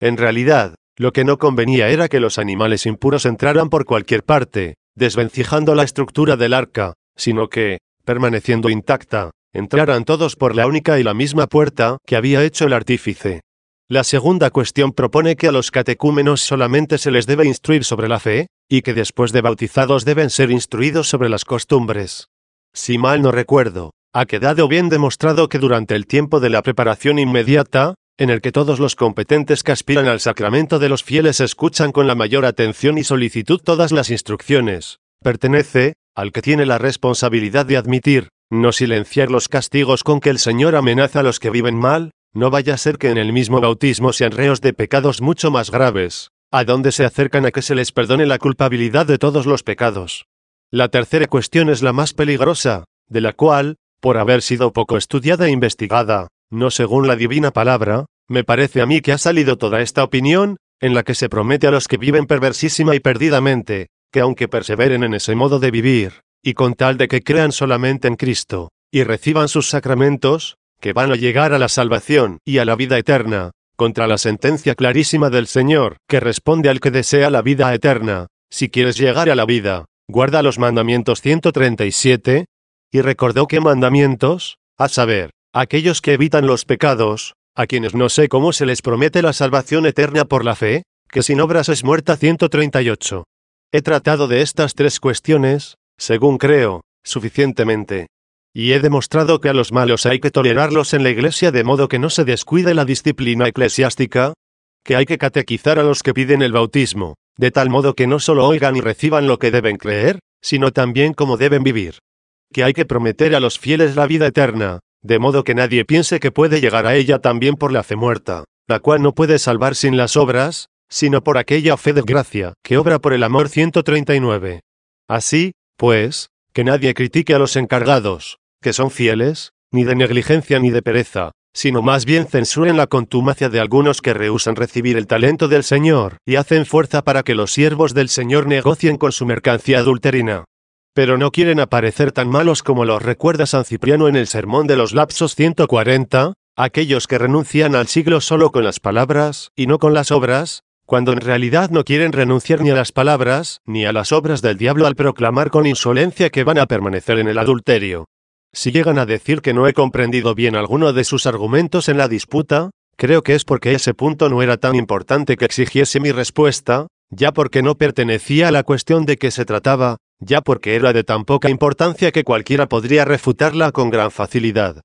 En realidad, lo que no convenía era que los animales impuros entraran por cualquier parte, desvencijando la estructura del arca, sino que, permaneciendo intacta, entraran todos por la única y la misma puerta que había hecho el artífice. La segunda cuestión propone que a los catecúmenos solamente se les debe instruir sobre la fe, y que después de bautizados deben ser instruidos sobre las costumbres. Si mal no recuerdo, ha quedado bien demostrado que durante el tiempo de la preparación inmediata, en el que todos los competentes que aspiran al sacramento de los fieles escuchan con la mayor atención y solicitud todas las instrucciones, pertenece, al que tiene la responsabilidad de admitir, no silenciar los castigos con que el Señor amenaza a los que viven mal, no vaya a ser que en el mismo bautismo sean reos de pecados mucho más graves, a donde se acercan a que se les perdone la culpabilidad de todos los pecados. La tercera cuestión es la más peligrosa, de la cual, por haber sido poco estudiada e investigada, no según la divina palabra, me parece a mí que ha salido toda esta opinión, en la que se promete a los que viven perversísima y perdidamente, que aunque perseveren en ese modo de vivir, y con tal de que crean solamente en Cristo, y reciban sus sacramentos, que van a llegar a la salvación y a la vida eterna, contra la sentencia clarísima del Señor, que responde al que desea la vida eterna, si quieres llegar a la vida, guarda los mandamientos 137, y recordó qué mandamientos, a saber, aquellos que evitan los pecados, a quienes no sé cómo se les promete la salvación eterna por la fe, que sin obras es muerta 138. He tratado de estas tres cuestiones, según creo, suficientemente y he demostrado que a los malos hay que tolerarlos en la iglesia de modo que no se descuide la disciplina eclesiástica, que hay que catequizar a los que piden el bautismo, de tal modo que no solo oigan y reciban lo que deben creer, sino también cómo deben vivir, que hay que prometer a los fieles la vida eterna, de modo que nadie piense que puede llegar a ella también por la fe muerta, la cual no puede salvar sin las obras, sino por aquella fe de gracia, que obra por el amor 139. Así, pues, que nadie critique a los encargados, que son fieles, ni de negligencia ni de pereza, sino más bien censuren la contumacia de algunos que rehusan recibir el talento del Señor, y hacen fuerza para que los siervos del Señor negocien con su mercancía adulterina. Pero no quieren aparecer tan malos como los recuerda San Cipriano en el Sermón de los Lapsos 140, aquellos que renuncian al siglo solo con las palabras, y no con las obras, cuando en realidad no quieren renunciar ni a las palabras, ni a las obras del diablo al proclamar con insolencia que van a permanecer en el adulterio. Si llegan a decir que no he comprendido bien alguno de sus argumentos en la disputa, creo que es porque ese punto no era tan importante que exigiese mi respuesta, ya porque no pertenecía a la cuestión de que se trataba, ya porque era de tan poca importancia que cualquiera podría refutarla con gran facilidad.